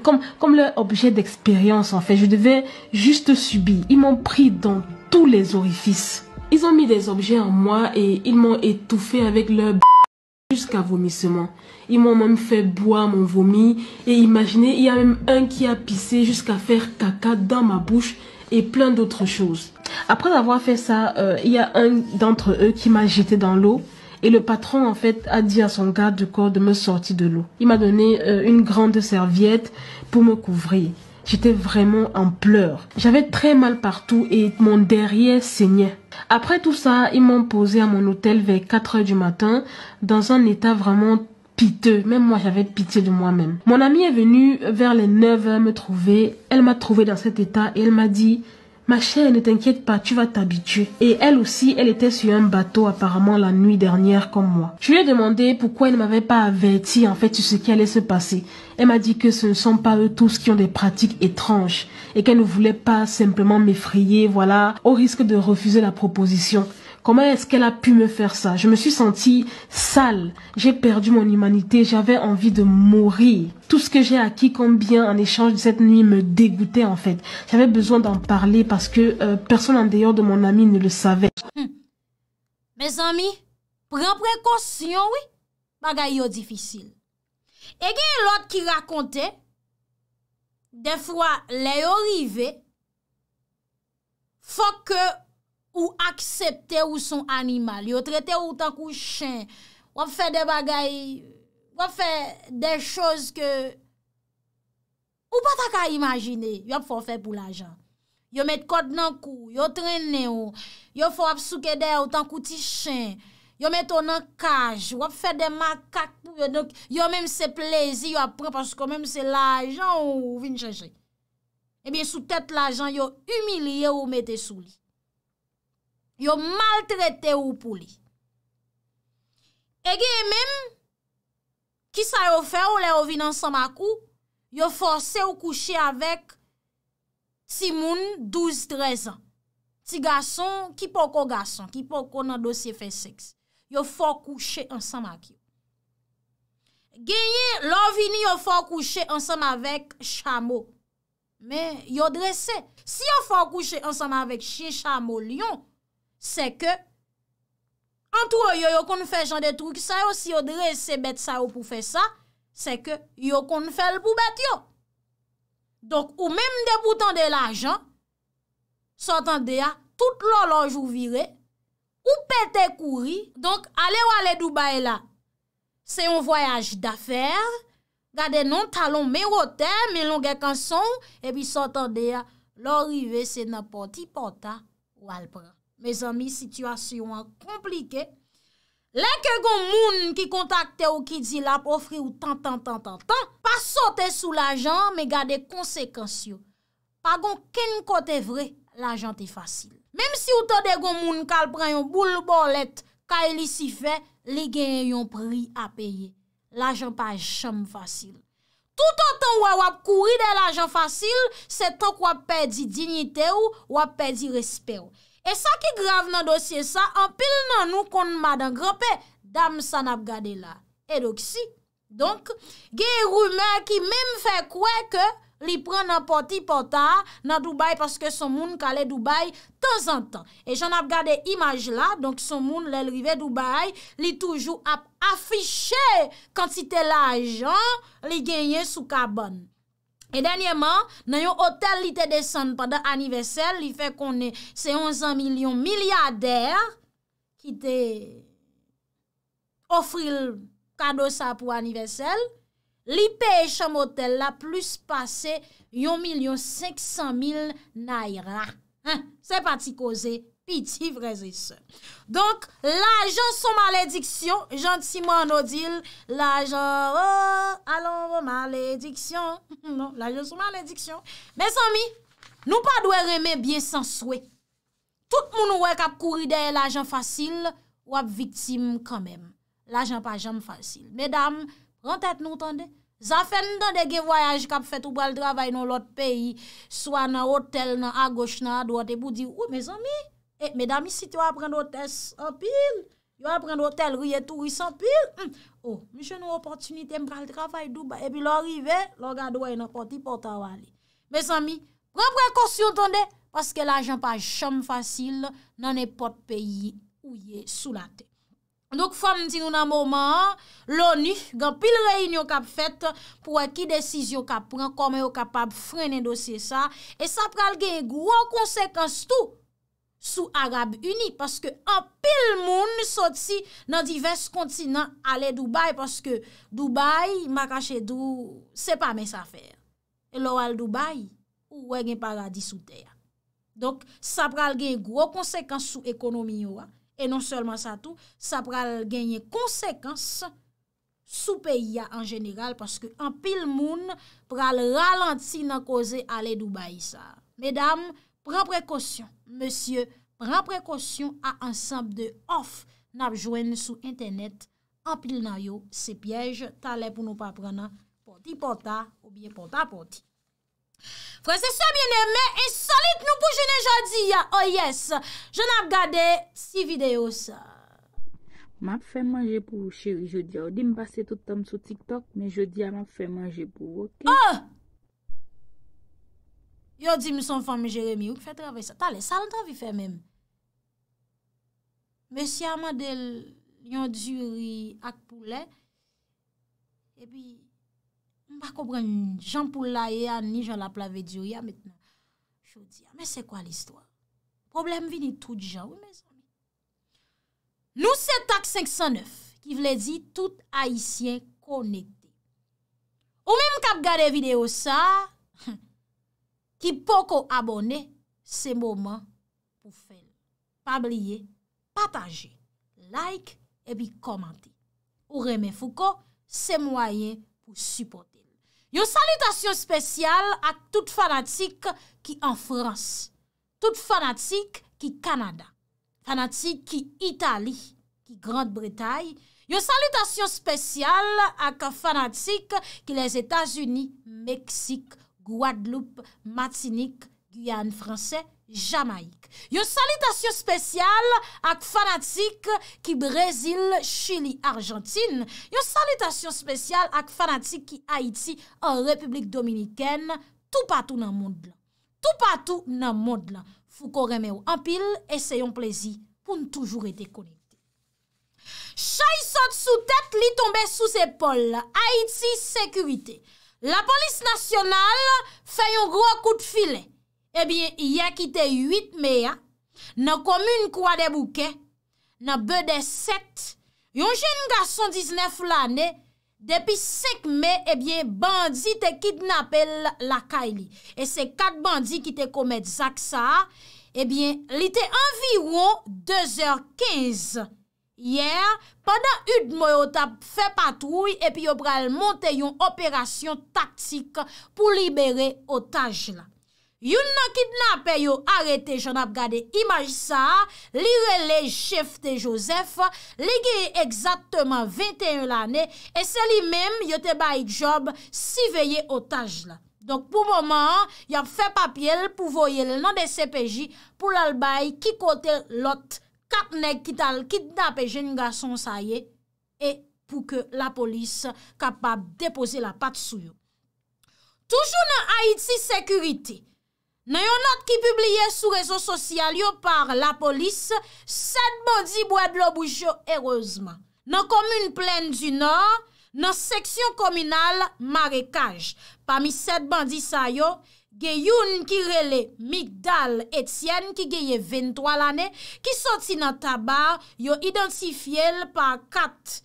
comme, comme leur objet d'expérience en fait, je devais juste subir. Ils m'ont pris dans tous les orifices. Ils ont mis des objets en moi et ils m'ont étouffé avec leur jusqu'à vomissement. Ils m'ont même fait boire mon vomi. Et imaginez, il y a même un qui a pissé jusqu'à faire caca dans ma bouche et plein d'autres choses. Après avoir fait ça, euh, il y a un d'entre eux qui m'a jeté dans l'eau. Et le patron, en fait, a dit à son garde du corps de me sortir de l'eau. Il m'a donné euh, une grande serviette pour me couvrir. J'étais vraiment en pleurs. J'avais très mal partout et mon derrière saignait. Après tout ça, ils m'ont posé à mon hôtel vers 4 heures du matin dans un état vraiment piteux. Même moi, j'avais pitié de moi-même. Mon amie est venue vers les 9 h me trouver. Elle m'a trouvé dans cet état et elle m'a dit Ma chère, ne t'inquiète pas, tu vas t'habituer. Et elle aussi, elle était sur un bateau apparemment la nuit dernière comme moi. Je lui ai demandé pourquoi elle ne m'avait pas averti en fait sur ce qui allait se passer. Elle m'a dit que ce ne sont pas eux tous qui ont des pratiques étranges et qu'elle ne voulait pas simplement m'effrayer, voilà, au risque de refuser la proposition. Comment est-ce qu'elle a pu me faire ça Je me suis sentie sale. J'ai perdu mon humanité. J'avais envie de mourir. Tout ce que j'ai acquis comme bien en échange de cette nuit me dégoûtait en fait. J'avais besoin d'en parler parce que euh, personne en dehors de mon ami ne le savait. Hum. Mes amis, prends précaution, oui. Bagaille difficile. Et l'autre qui racontait, des fois, les arrivés, faut que Ou aksepte ou son animal, yo trete ou tan kou chen, wap fe de bagay, wap fe de chos ke, ou pata ka imajine, yo fò fè pou l'ajan. Yo met kod nan kou, yo trennen ou, yo fò wap soukede ou tan kou ti chen, yo met ton nan kaj, wap fe de makak pou yo, yo menm se plezi, yo apre, pasko menm se l'ajan ou vin chen chen. Ebyen sou tèt l'ajan, yo humiliye ou mette sou li. Yo mal trete ou pou li. E genye menm, ki sa yo fè ou le yo vin ansam akou, yo fòrse ou kouche avèk si moun 12-13 an. Ti gason, ki pou kon gason, ki pou kon nan dosye fè seks. Yo fòr kouche ansam akou. Genye, lò vini yo fòr kouche ansam avèk chamo. Men, yo dresse. Si yo fòr kouche ansam avèk chè chamo lyon, Se ke, an tou yo yo kon fè jan de trouk sa yo, si yo dre se bet sa yo pou fè sa, se ke, yo kon fè l pou bet yo. Donk ou mèm de boutan de la jan, sotan de ya, tout lor lonj ou vire, ou pète kouri, donk ale wale Dubaela. Se yon voyaj da fèr, gade non talon mè wote, mè longe kanson, e pi sotan de ya, lor rive se napoti pota wale pran. Me zanmi, situasyon an komplike. Lè ke goun moun ki kontakte ou ki di lap ofri ou tan tan tan tan tan, pa sote sou l'ajan, me gade konsekansyo. Pa goun ken kote vre, l'ajan te fasil. Mem si ou to de goun moun kal pran yon boule bolet, ka elisi fe, li gen yon pri a peye. L'ajan pa jom fasil. Tout an tan wè wap kouri de l'ajan fasil, se tok wap pedi dignite ou wap pedi respè ou. E sa ki grav nan dosye sa, anpil nan nou kon madan grape, dam sa nap gade la. E dok si, donk, genye rume ki mem fe kwe ke li pren nan poti pota nan Dubaï paske son moun kale Dubaï tan zan tan. E jan ap gade imaj la, donk son moun lèl rive Dubaï, li toujou ap afiche kant si te la ajan, li genye sou kaban. E danyeman, nan yon hotel li te desan padan anivesel, li fe konen se 11 milyon milyader ki te ofri l kado sa pou anivesel, li peye chan motel la plus pase yon milyon 500 mil naira. Se pati koze. Piti vreze se. Donk, la jan son malediksyon, jantiman an odil, la jan, oh, alon vo malediksyon. Non, la jan son malediksyon. Mes ami, nou pa dwe reme biye san souwe. Tout moun ouwe kap kouri de la jan fasil, wap viktim kanmem. La jan pa jan fasil. Medam, rentet nou tande? Zafen nou tande ge voyaj kap fet ou bal dravay nou lot peyi, swa nan otel nan agosh nan adwate, bou di, oh, mes ami, E, eh, me dami, si te wap pren do tes anpil, yo wap pren do tel rye tou rye sanpil, hmm. oh, mi chen nou opotunite mpral travay douba, e pi lor rive, lor gadwoy nan poti pota wali. Me sanmi, pran prekorsyon tonde, paske la jan pa chanm fasil, nan e pot peyi ouye sou la te. Dok, fami ti nou nan mouman, loni, gan pil reynyo kap fet, pou wak ki desisyon kap pran, kome yo kapap frenen dosye sa, e sa pral gen yon konsekans tou, sou Arab-Uni, paske an pil moun soti nan divers kontinant ale Dubaï, paske Dubaï, Makache-Dou, se pa mes afer. E lo al Dubaï, ou wè gen paradis ou deya. Donk, sa pral genye gwo konsekans sou ekonomi yo a, e non selman sa tou, sa pral genye konsekans sou peyi ya an jeneral, paske an pil moun pral ralanti nan koze ale Dubaï sa. Medam, Pren prekosyon, monsye, pren prekosyon a ansap de of nabjwen sou internet, anpil nan yo se pyej, talè pou nou pa prena, poti pota, ou bie pota poti. Franses sa bine mè, e solit nou pou jene jadi ya, oh yes, jen ap gade si videos. Mab fè manje pou cheri, jodi ya, oh, di m basè toutom sou TikTok, men jodi ya, mab fè manje pou, ok? Oh! Yon di mi son fam Jeremie ou ki fè travè sa. Ta le, sa lantan vi fè mèm. Mèsi Amadel yon djuri ak pou lè. E bi, mba kobren jan pou lè ya e ni jan la plavè djuri ya mètnen. Chou di ya, mè se kwa l'istwa? Problem vini tout jan, wè mè zan. Nou se tak 509, ki vle di tout Haitien konèkte. Ou mè mou kap gade video sa... Ki poko abone se mouman pou fèl. Pabliye, pataje, like e bi komante. Ou reme fouko se mouayen pou supporte li. Yo salutasyon spesyal ak tout fanatik ki an Frans. Tout fanatik ki Kanada. Fanatik ki Itali, ki Grande-Bretagne. Yo salutasyon spesyal ak fanatik ki les Etats-Unis, Meksikou. Guadloup, Matinik, Guyane-Français, Jamaik. Yo salitation spesyal ak fanatik ki Brezil, Chili, Argentine. Yo salitation spesyal ak fanatik ki Haïti an Republik Dominikène. Tou patou nan moun de la. Tou patou nan moun de la. Fou ko reme ou an pil, eseyon plezi pou n'toujou rete konite. Chay sot sou det li tombe sou sepol. Haïti, sekuité. La polis nasyonal fè yon gro kout file. Ebyen, yè ki te 8 mea, nan komoun kwa de bouke, nan be de 7. Yon jen gason 19 lanè, depi 6 me, ebyen, bandi te kidnapè lakay li. E se 4 bandi ki te komèd zak sa, ebyen, li te anviwo 2h15. Yer, padan yud mwen yo tap fe patrouy epi yo pral monte yon operasyon taktik pou libere otaj la. Yon nan kidnap yo arete jan ap gade imajisa, li relej chef te Josef, li geye eksatman 21 lane, e seli menm yo te bay job si veye otaj la. Donk pou mwenman, yo fe papyel pou voye le nan de CPJ pou lal bay ki kote lote. kap nek kit al kit dap e jen nga son saye, e pou ke la polis kapab depose la pat sou yo. Toujou nan Haiti Security, nan yon not ki publiye sou rezo sosyal yo par la polis, set bandi bwèd lo bouj yo erozman. Nan Komune Plaine du Nord, nan Seksyon Kominal Marekaj, pa mi set bandi sayo, ge youn ki rele Migdal Etienne ki geye 23 l ane, ki soti nan tabar yo identifiyel pa kat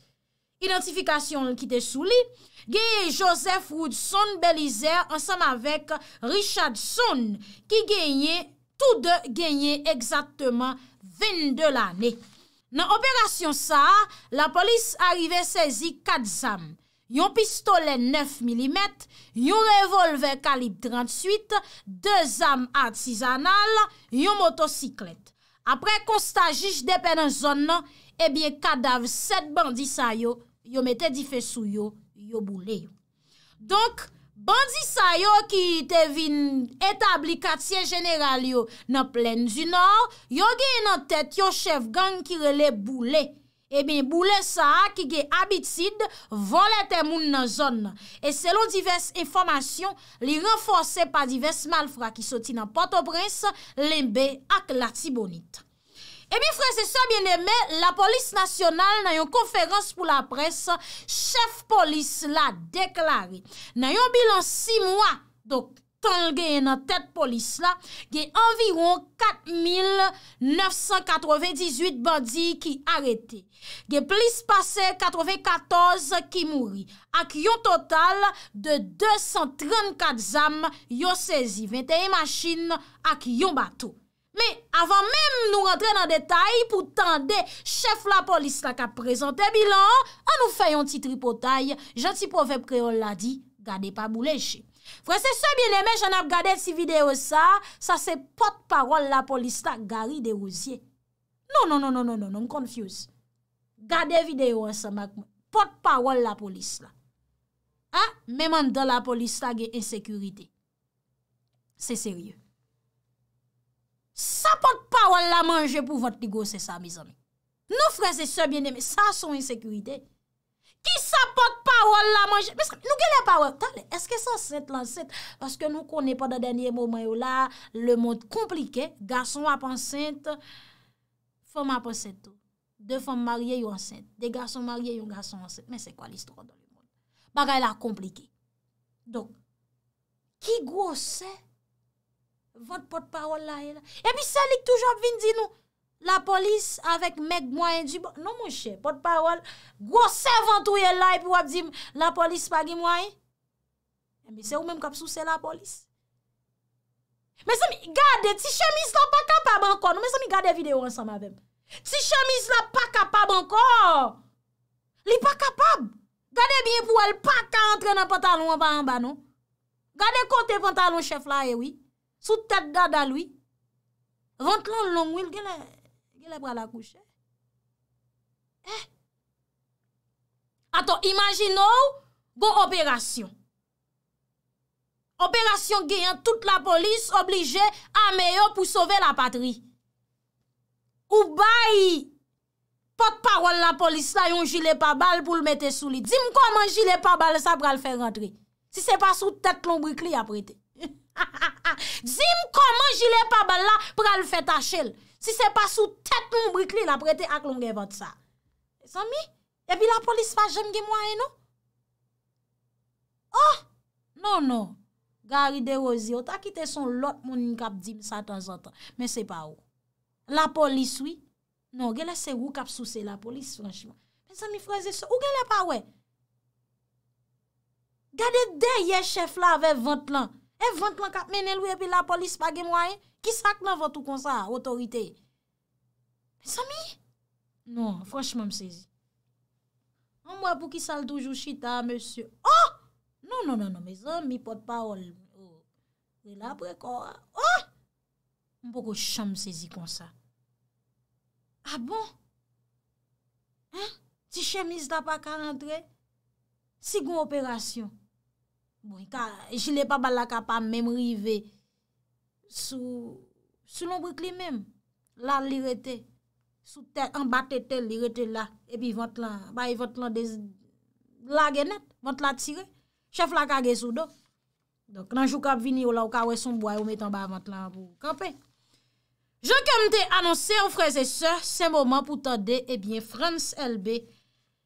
identifikasyon ki te souli, geye Joseph Woodson Belizer ansam avek Richard Son, ki genye tou de genye eksatman 22 l ane. Nan operasyon sa, la polis arive sezi 4 zanm, yon pistolen 9 mm, yon revolver kalib 38, 2 am artisanal, yon motosiklet. Apre konstajish depen an zon nan, ebyen eh kadav 7 bandisa yo, yo mette di fesou yo, yo boule yo. Donk, bandisa yo ki te vin etabli katien general yo nan plen du nor, yo gen nan tet yo chef gang ki rele boule yo. e eh bin boule sa a ki ge abitid volatè moun nan zon. E selon divers informasyon, li renforsè pa divers malfra ki soti nan Port-au-Prince, lèmbe ak la tibonite. E bin frese sa, bienemè, la polis nasyonal nan yon konferans pou la pres, chef polis la deklare. Nan yon bilan 6 mwa, dok, Son gen nan tet polis la, gen environ 4998 bandi ki arete. Gen plis pase 94 ki mouri. Ak yon total de 234 zam yo sezi. 21 masjin ak yon bato. Me, avan men nou rentre nan detay pou tan de chef la polis la ka prezante bilan, an nou fay yon titri potay, janti pove preol la di, gade pa bou leche. Fransè sebyen lèmè, jen ap gade si videyo sa, sa se pot parol la polis la gari de rosye. Non, non, non, non, non, non, non, konfiyous. Gade videyo sa, pot parol la polis la. Ha, mèman dan la polis la ge insekurite. Se serye. Sa pot parol la manje pou vantigo se sa, mizan. Non fransè sebyen lèmè, sa son insekurite. Ki sa potpawol la manje? Mese, nou gen la pawol. Tale, eske sa ansente la ansente? Paske nou konen pa da denye momen yo la, le moun komplike, gason ap ansente, fom ap ansente. De fom marye yo ansente. De gason marye yo gason ansente. Men se kwa listro do li moun? Bagay la komplike. Don, ki gwo se? Vot potpawol la e la? E mi selik toujop vin di nou. la polis avèk mèk mwen di, non mwen chè, potpawal, gwo sevan touye la, epi wap di, la polis pa gwi mwen, eh, mwen se ou mèm kap sou se la polis, mwen se mi gade, ti chemis la pa kapab ankon, mwen se mi gade video ansam avèm, ti chemis la pa kapab ankon, li pa kapab, gade biye pou el, pa ka entre nan pantalon anba anba non, gade kote pantalon chèf la ewi, eh sou tèk gade alwi, vantlon loun mwen gwenè, Eh? Aton, imajin nou go operasyon. Operasyon gen yon tout la polis oblije a meyo pou sove la patri. Ou bayi pot parol la polis la yon jile pa bal pou l mette sou li. Dime koman jile pa bal sa pra l fè rentri. Si se pa sou tèt lombri kli apre te. Dime koman jile pa bal la pra l fè tache l. Si se pa sou tèt moun brikli la prete ak loun gen vòt sa. Desan mi? E pi la polis pa jem gen mwa en nou? Oh! Non, non. Gari de rozi. Ota ki te son lot moun mkap di sa tan zan tan. Men se pa ou. La polis, oui. Non, gen la se wou kap sou se la polis, franchement. Desan mi fraze sou. Ou gen la pa ou? Gade de ye chef la ve vant lan. E vant lan kap men el ou e pi la polis pa gen mwa en? Ki sak nan vwotou konsa, otorite? Mwen sami? Non, fwanschman msezi. Mwen mwapou ki sal doujou chita, mwen syo. Oh! Non, non, non, non, mwen son mipot parol. Mwen la preko. Oh! Mwen pou kou chan msezi konsa. A bon? Hein? Ti chenis da pa ka rentre? Sigoun operasyon. Mwen bon, ka, jile pa bala ka pa mwen mrive. Mwen mwapou ki sal doujou chita, mwen syo. sou lombrik li mem la li rete sou embate tel li rete la epi vant lan e la genet vant lan tire chef la kage sou do nanjou kap vini ou la ou kawesou mboay ou metan ba vant lan pou kope jok mte anonser ou freze se se moman pou tade ebyen eh frans elbe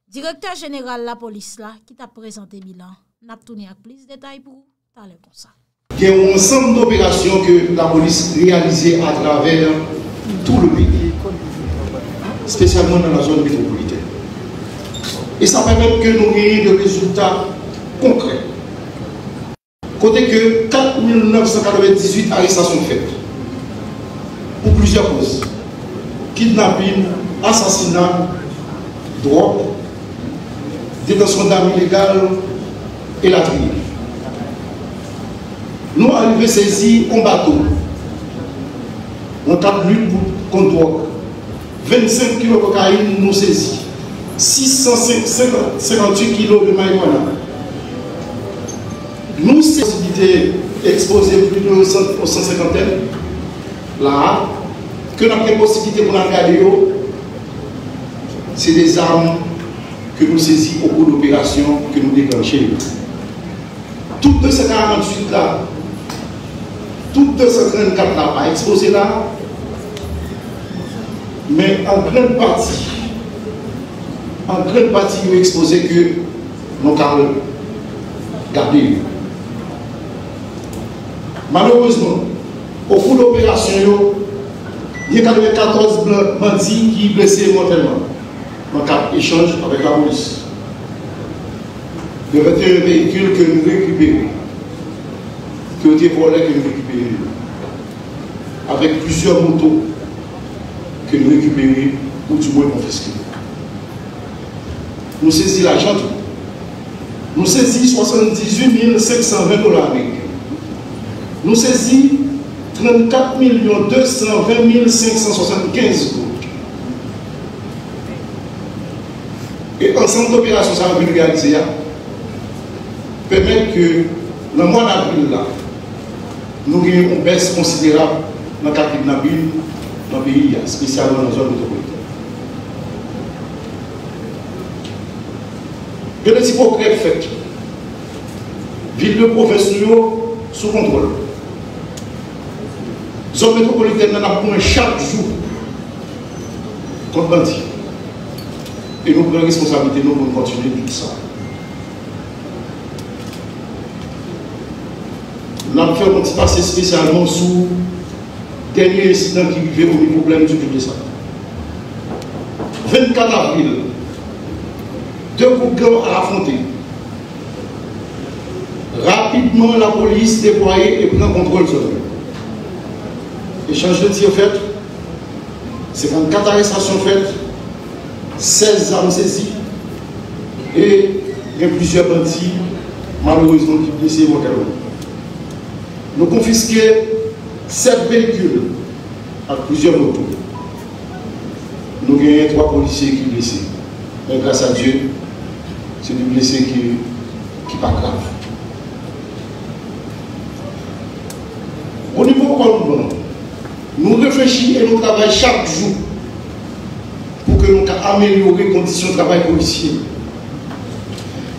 direktor general la polis la ki ta prezante milan nap tou ni ak plis detay pou ta le konsant Qui est un ensemble d'opérations que la police réalise à travers tout le pays, spécialement dans la zone métropolitaine. Et ça permet que nous ayons des résultats concrets. Côté que 4 998 arrestations faites pour plusieurs causes. Kidnapping, assassinat, drogue, détention d'armes illégales et la trier. Nous, arrivons saisir un bateau. On tape l'huile contre contre 25 kg de cocaïne nous saisis. 658 kg de marijuana. Nous, ces possibilités exposées plus de 150 là, que la possibilité pour regarder, c'est des armes que nous saisissons au cours d'opérations que nous déclenchons. Toutes ces 48 là, tout 234 n'ont pas exposé là, mais en grande partie, en grande partie, ont exposé que nous avons gardé. Malheureusement, au cours de l'opération, il y a 94 bandits qui sont blessés mortellement dans avons échange avec la police. Il y avait un véhicule que nous récupérons qui ont été volés que nous récupérons, avec plusieurs motos que nous récupérons ou du moins confisqués. Nous saisissons l'argent, nous saisissons 78 520 dollars américains, nous saisissons 34 220 575 dollars. Et ensemble d'opérations, ça va réalisé. Hein, permettre que le mois d'avril, là, Nou gen yon bes konsiderab nan kakib nan bin, nan biya, spesyal nan zon metropolitern. Genesi pou kre fèk, vil de provins nyo sou kontrol. Zon metropolitern nan apoumè chak jou, kontbanti, e nou pre responsabilite nou pou kontjene bin sa wè. Nous avons fait spécialement sous le dernier incident qui vivait au problème du ça. 24 avril, deux groupes à affronter. Rapidement, la police déployée et prend contrôle sur eux. Échange de tirs fait, 54 arrestations faites, 16 armes saisies et plusieurs bandits, malheureusement, qui blessés au nous confisquer sept véhicules à plusieurs motos. Nous gagnons trois policiers qui blessés. Mais grâce à Dieu, c'est des blessés qui n'est pas grave. Au niveau commun, nous réfléchissons et nous travaillons chaque jour pour que nous améliorer les conditions de travail policiers.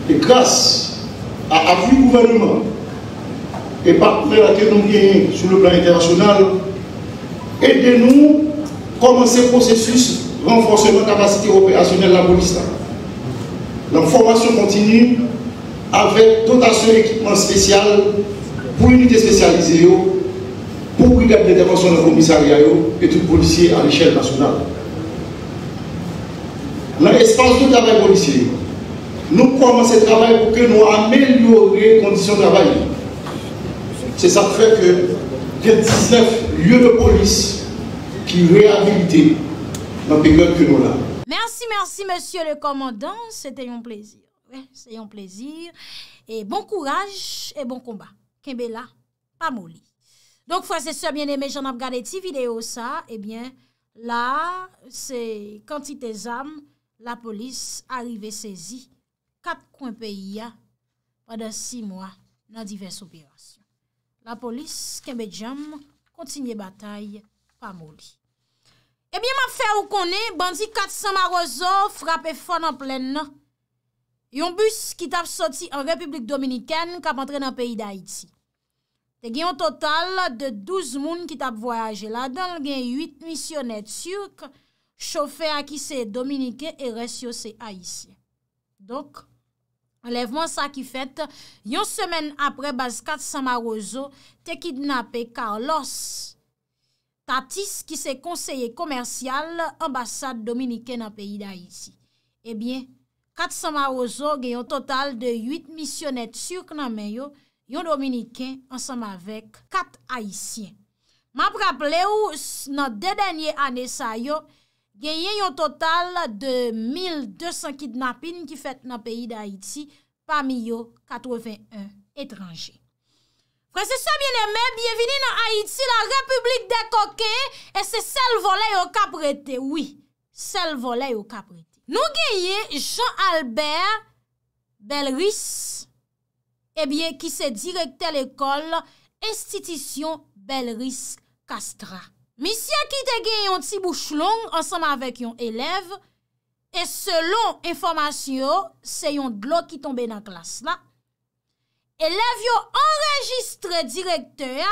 Et grâce à l'avis du gouvernement, et partenaires que nous avons sur le plan international, aidez-nous à commencer le processus de renforcement de la capacité opérationnelle de la police. La formation continue avec dotation d'équipements spécial pour l'unité spécialisée, pour brigade d'intervention dans commissariat et tout policiers à l'échelle nationale. Dans l'espace de travail policier, nous commençons le travail pour que nous améliorions les conditions de travail. Se sa fè ke yon 19 lye de polis ki re-habilite nan pekot ke nou la. Mersi, mersi, monsiou le komandant. Se te yon plezir. Se yon plezir. Bon kouraj e bon komba. Kèmbe eh la, pa moli. Donk fwa se sou a bien eme, jen ap gade ti video sa, la, se kantite zan, la polis arive sezi kap kon peyi ya wad an si mwa nan diverso peyo. La polis kebe djam kontinye batay pa moli. Ebyen map fe ou konen, bandi 400 marozo frape fon an plen nan. Yon bus ki tap soti an Republik Dominiken kap antre nan peyi da Iti. Te gen yon total de 12 moun ki tap voyaje la. Dan gen 8 misyonet syuk, chofe a ki se Dominiken e resyo se Haitien. Donk. En lèvman sa ki fèt, yon semen apre baz Kat Samarozo te kidnapè Carlos Tatis ki se konseye komersyal ambassade Dominikè nan peyi da Isi. Ebyen, eh Kat Samarozo gen yon total de 8 misyonèt surk nan men yo, yon Dominikè ansam avèk 4 Aisyen. Ma ap rappele ou nan de denye anè sa yo, Gyeye yon total de 1200 kidnapin ki fèt nan peyi d'Haïti, pa miyo 81 etranjè. Fransè sa, bienè mè, bienveni nan Haïti, la Republik de Koke, e se sel vole yon kap rete, oui, sel vole yon kap rete. Nou gyeye Jean-Albert Belris, e eh bie ki se direkte l'ekol Institution Belris Kastra. misye ki te gen yon ti bouch long ansanman vek yon elev e selon informasyon se yon glok ki tombe nan klas la, elev yo enregistre direkte ya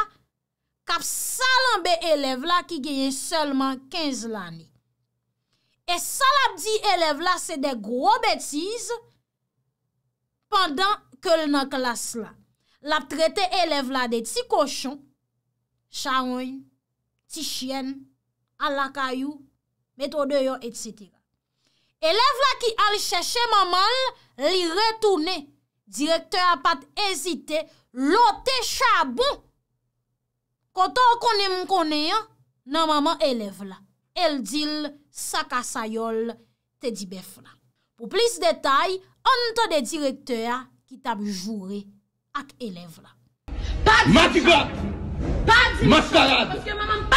kap salan be elev la ki gen yon selman 15 lani. E salap di elev la se de gro betiz pandan ke l nan klas la. Lap trete elev la de ti koshon, chanwen, ti chen, al lakayou, metode yo, etc. Elev la ki al chèche mamal, li retounè. Direktya pat ezite, lo te chabou. Koto konè moun konè, nan mamal elev la. El dil, sakasayol, te dibef la. Po plis detay, an to de direktya ki tab jure ak elev la. Mati bat! Mati bat! Mati bat!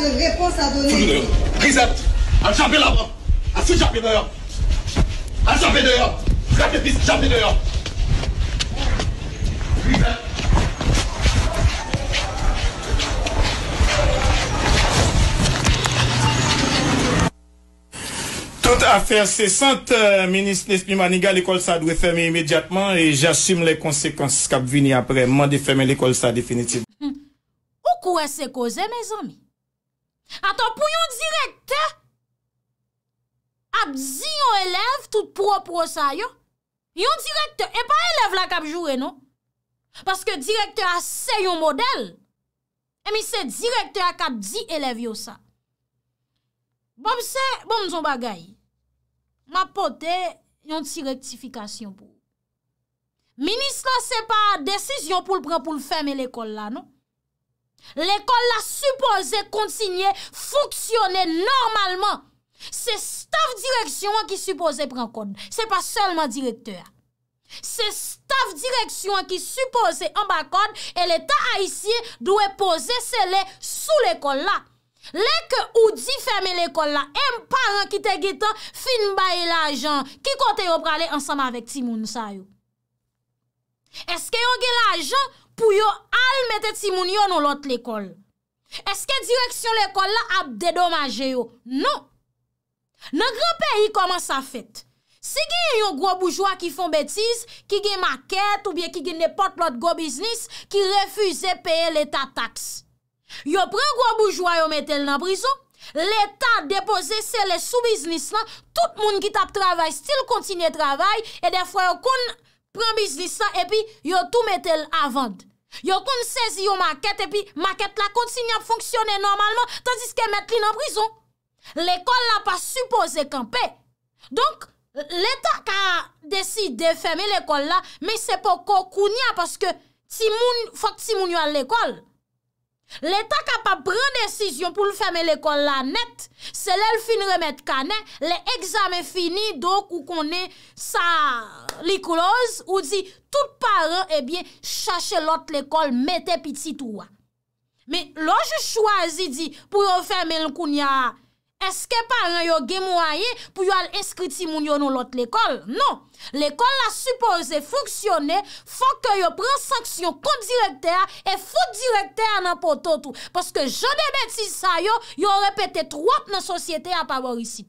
le repons a donen. Foujou de yon. Rizat. Alchambe laban. Asi chambe de yon. Alchambe euh, de yon. Rekle pis chambe de yon. Rizat. Tote afer se sent Ministre Nespi Maniga l'ekol sa dwe feme imediatman e jasume le konsekons skab vini apre mande feme l'ekol sa definitiv. Oku ase koze me zomi? Atan pou yon direkte ap di yon elev tout pro pro sa yo. Yon direkte e pa elev la kap jure nou. Paske direkte a se yon model. E mi se direkte a kap di elev yo sa. Bob se, bom zon bagay. Ma pote yon ti rektifikasyon pou. Minis la se pa desisyon pou l pran pou l ferme l ekol la nou. L'ekol la supose kontinye foksyone normalman. Se staf direksyon an ki supose pran kon, se pa selman direktor. Se staf direksyon an ki supose an bakon, el eta a isye dwe pose se le sou l'ekol la. Le ke ou di ferme l'ekol la, em paran ki te getan fin baye la jan. Ki kote yo prale ansama vek ti moun sa yo. Eske yon ge la jan? pou yo al mette ti moun yo nou lot l'ekol. Eske direksyon l'ekol la ap dedomaje yo? Non. Nan gran peyi koman sa fet. Si gen yon gwo boujwa ki fon betiz, ki gen maket ou biye ki gen depot lot gwo biznis, ki refuze peye l'Etat taks. Yo pren gwo boujwa yo mette l nan brizo, l'Etat depose se le sou biznis nan, tout moun ki tap travay stil kontine travay, e defwa yo kon pren biznis sa, epi yo tou mette l avand. Yo kon sezi yo maket epi maket la konti ni ap fonksyonen normalman Tandis ke met li nan prizon L'ekol la pa supose kanpe Donk leta ka desi defeme l'ekol la Me sepo kokounia paske Fok ti moun yo al l'ekol Le ta kapap pren desisyon pou l'ferme l'ekol la net, se lè l fin remet kanè, eh le eksamè fini, dok ou konè sa likolose, ou di, tout pare, ebyen, chache lot l'ekol, mette piti touwa. Me, lo jè chwazi, di, pou l ferme l kounya a, Eske paran yo gemwa ye pou yo al eskriti moun yo nou lot l'ekol? Non. L'ekol la suppose foksyone, fok yo pren saksyon kodirekter e fok direkter an apototou. Paske jode beti sa yo, yo repete trwap nan sosyete apawor isi.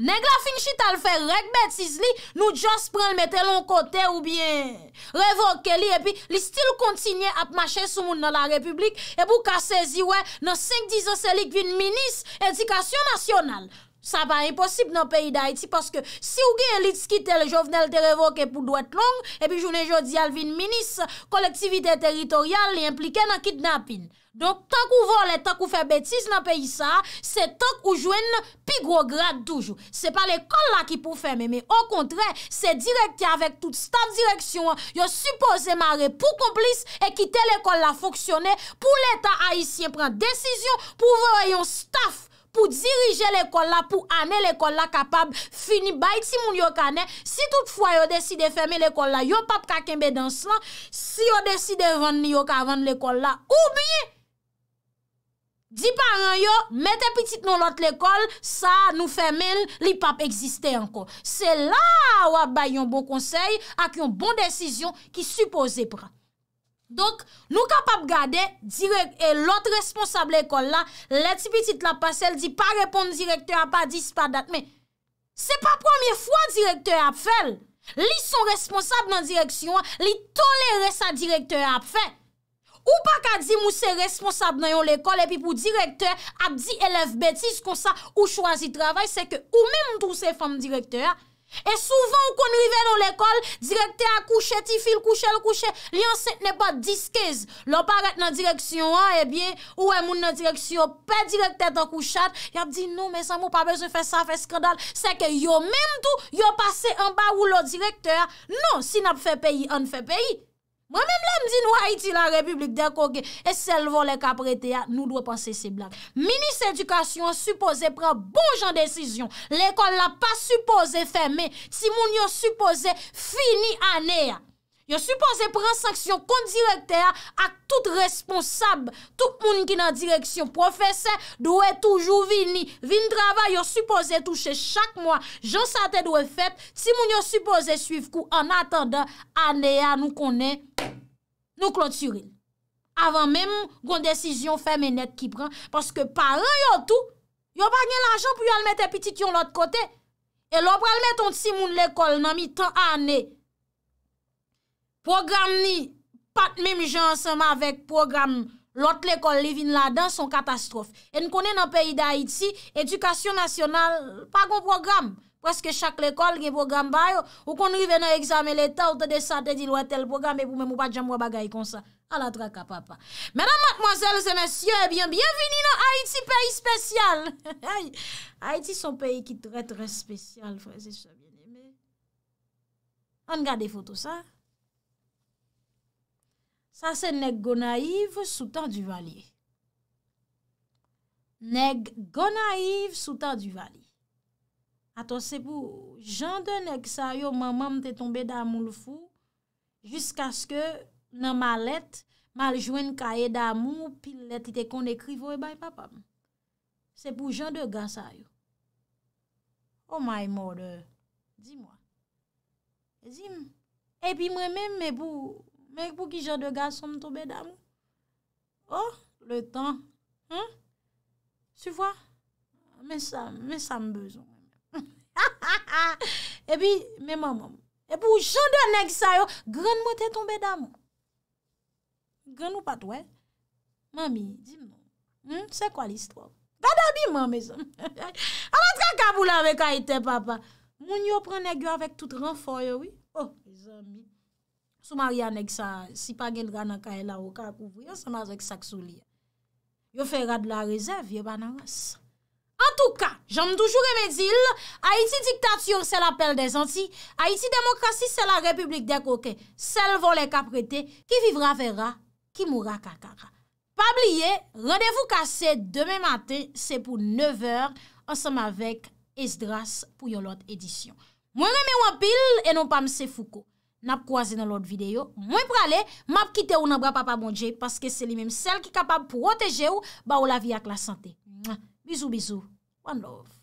Neg la fin chit al fè rèk bètis li, nou jons pran l metè lon kote ou bien revoke li, epi li stil kontinye ap mache sou moun nan la republik, epi ou kasezi wè nan 5 dizose lik vin minis edikasyon nasyonal. Sa pa imposib nan peyi da iti, paske si ou gen lits ki tel jovnel te revoke epi ou dwet long, epi jounen jodi al vin minis kolektivite teritorial li implike nan kidnapping. Donk tak ou vo le, tak ou fe betis nan peyi sa, se tak ou jwen pi gro grad toujou. Se pa l'ekolla ki pou fe mè mè, an kontre, se direk ki avèk tout sta direksyon an, yo suppose mare pou komplis e kite l'ekolla foksyonè, pou l'eta haisyen pran desisyon, pou vè yon staf, pou dirije l'ekolla, pou anè l'ekolla kapab, fini bay ti moun yo ka anè, si tout fwa yo deside fè mè l'ekolla, yo pat kakenbe dansan, si yo deside vèn yo ka vèn l'ekolla, oubiye! Di par an yo, mette pitit nou lot l'ekol, sa nou fe men li pap eksiste anko. Se la wap bay yon bon konsey ak yon bon desisyon ki suppose pran. Donk, nou kapap gade, direk, e lot responsable l'ekol la, lette pitit la pasel, di pa reponde direktor ap pa, di se pa dat. Men, se pa premier fwa direktor ap fel. Li son responsable nan direksyon, li tolere sa direktor ap fel. Ou pa ka di mou se responsab nan yon lekol epi pou direkter ap di elef betis kon sa ou chwazi travay se ke ou men mou tou se fom direkter. E souvan ou kon rive nan lekol, direkter akouche, ti fil kouche lkouche, li an set ne pa diskez. Lopar et nan direksyon an, ebyen, eh ou e moun nan direksyon pe direkter tan kouchat, ya di nou me san mou pa beze fe sa fe skandal, se ke yo men mou tou yo pase an ba ou lo direkter. Non, si nap fe peyi, an fe peyi. Mwen mèm la mdi nou Haiti la republik dekoke, e sel von le kap rete ya, nou dwe panse se blak. Minis edukasyon supose pre bon jan desisyon. L'ekol la pa supose fèmè, si moun yo supose fini anè ya. Yo suppose pren saksyon kondirekter ak tout responsab. Tout moun ki nan direksyon profese do e toujou vini. Vini drava yo suppose touche chak mwa. Jan sate do e fet. Ti moun yo suppose suiv kou an atanda aneya nou konen nou klonturin. Avan men moun kon desisyon fè menet ki pran. Paske paran yo tou yo bagnen l'anjan pou yo almet epitik yon lot kote. E lop pral met ton ti moun l'ekol nan mi tan aneya. Program ni, pat mèm jè ansèm avèk program lòt l'ekol li vin la dan, son katastrofe. En konè nan peyi da Haiti, edukasyon nasyonal, pa gon program. Preske chak l'ekol gen program bayo, ou kon nou vè nan eksamè l'Etat, ou te de sa te di lò tel program, e pou mèm ou pa jèm wè bagay kon sa. A la tra ka papa. Mèran matmozèl, zè mèsyè, ebyen, eh bienvini nan Haiti, peyi spesyal. Haiti son peyi ki trè trè spesyal, frèzè chèvini. An gade foto sa? Sa se neg go naiv sou tan du vali. Neg go naiv sou tan du vali. Ato se pou jande neg sa yo mamam te tombe da moun l fou. Jisk aske nan malet maljwen kaye da moun. Pi letite kon ekri vou oh, e eh bay papa. Se pou jande gan sa yo. O may morde. Di mwa. E pi mwen men mwen pou. Mèk pou ki jè de gaz som tombe dam. Oh, le tan. Su vwa? Mè sa, mè sa mbezon. E pi, mè maman. E pou chande anèk sa yo, gren mwè te tombe dam. Gren ou pat wè? Mami, di mwè. Se kwa li stro? Vada bi mwè se. A mè tra kaboulan vek a ete papa. Moun yo pren nèk yo avèk tout renfoye wè. Oh, zami. Sou maryan ek sa sipa gen lga nan ka el la waka pou pou yon seman zek sak sou li. Yo fey rad la rezav, yo banan mas. An tou ka, jom toujou remedil, Haiti diktatiyon se la pel de zanti, Haiti demokrasi se la republik de koke, sel vol ek aprete, ki vivra vera, ki mura kakara. Pa bliye, radevou kase deme mate, se pou 9 or, an seman vek, es dras pou yon lot edisyon. Mwen reme wapil, enon pam se fuko. nap kwaze nan lot videyo, mwen prale map kite ou nan bra papa moun dje paske se li menm sel ki kapab proteje ou ba ou la vi ak la sante bizou bizou, one love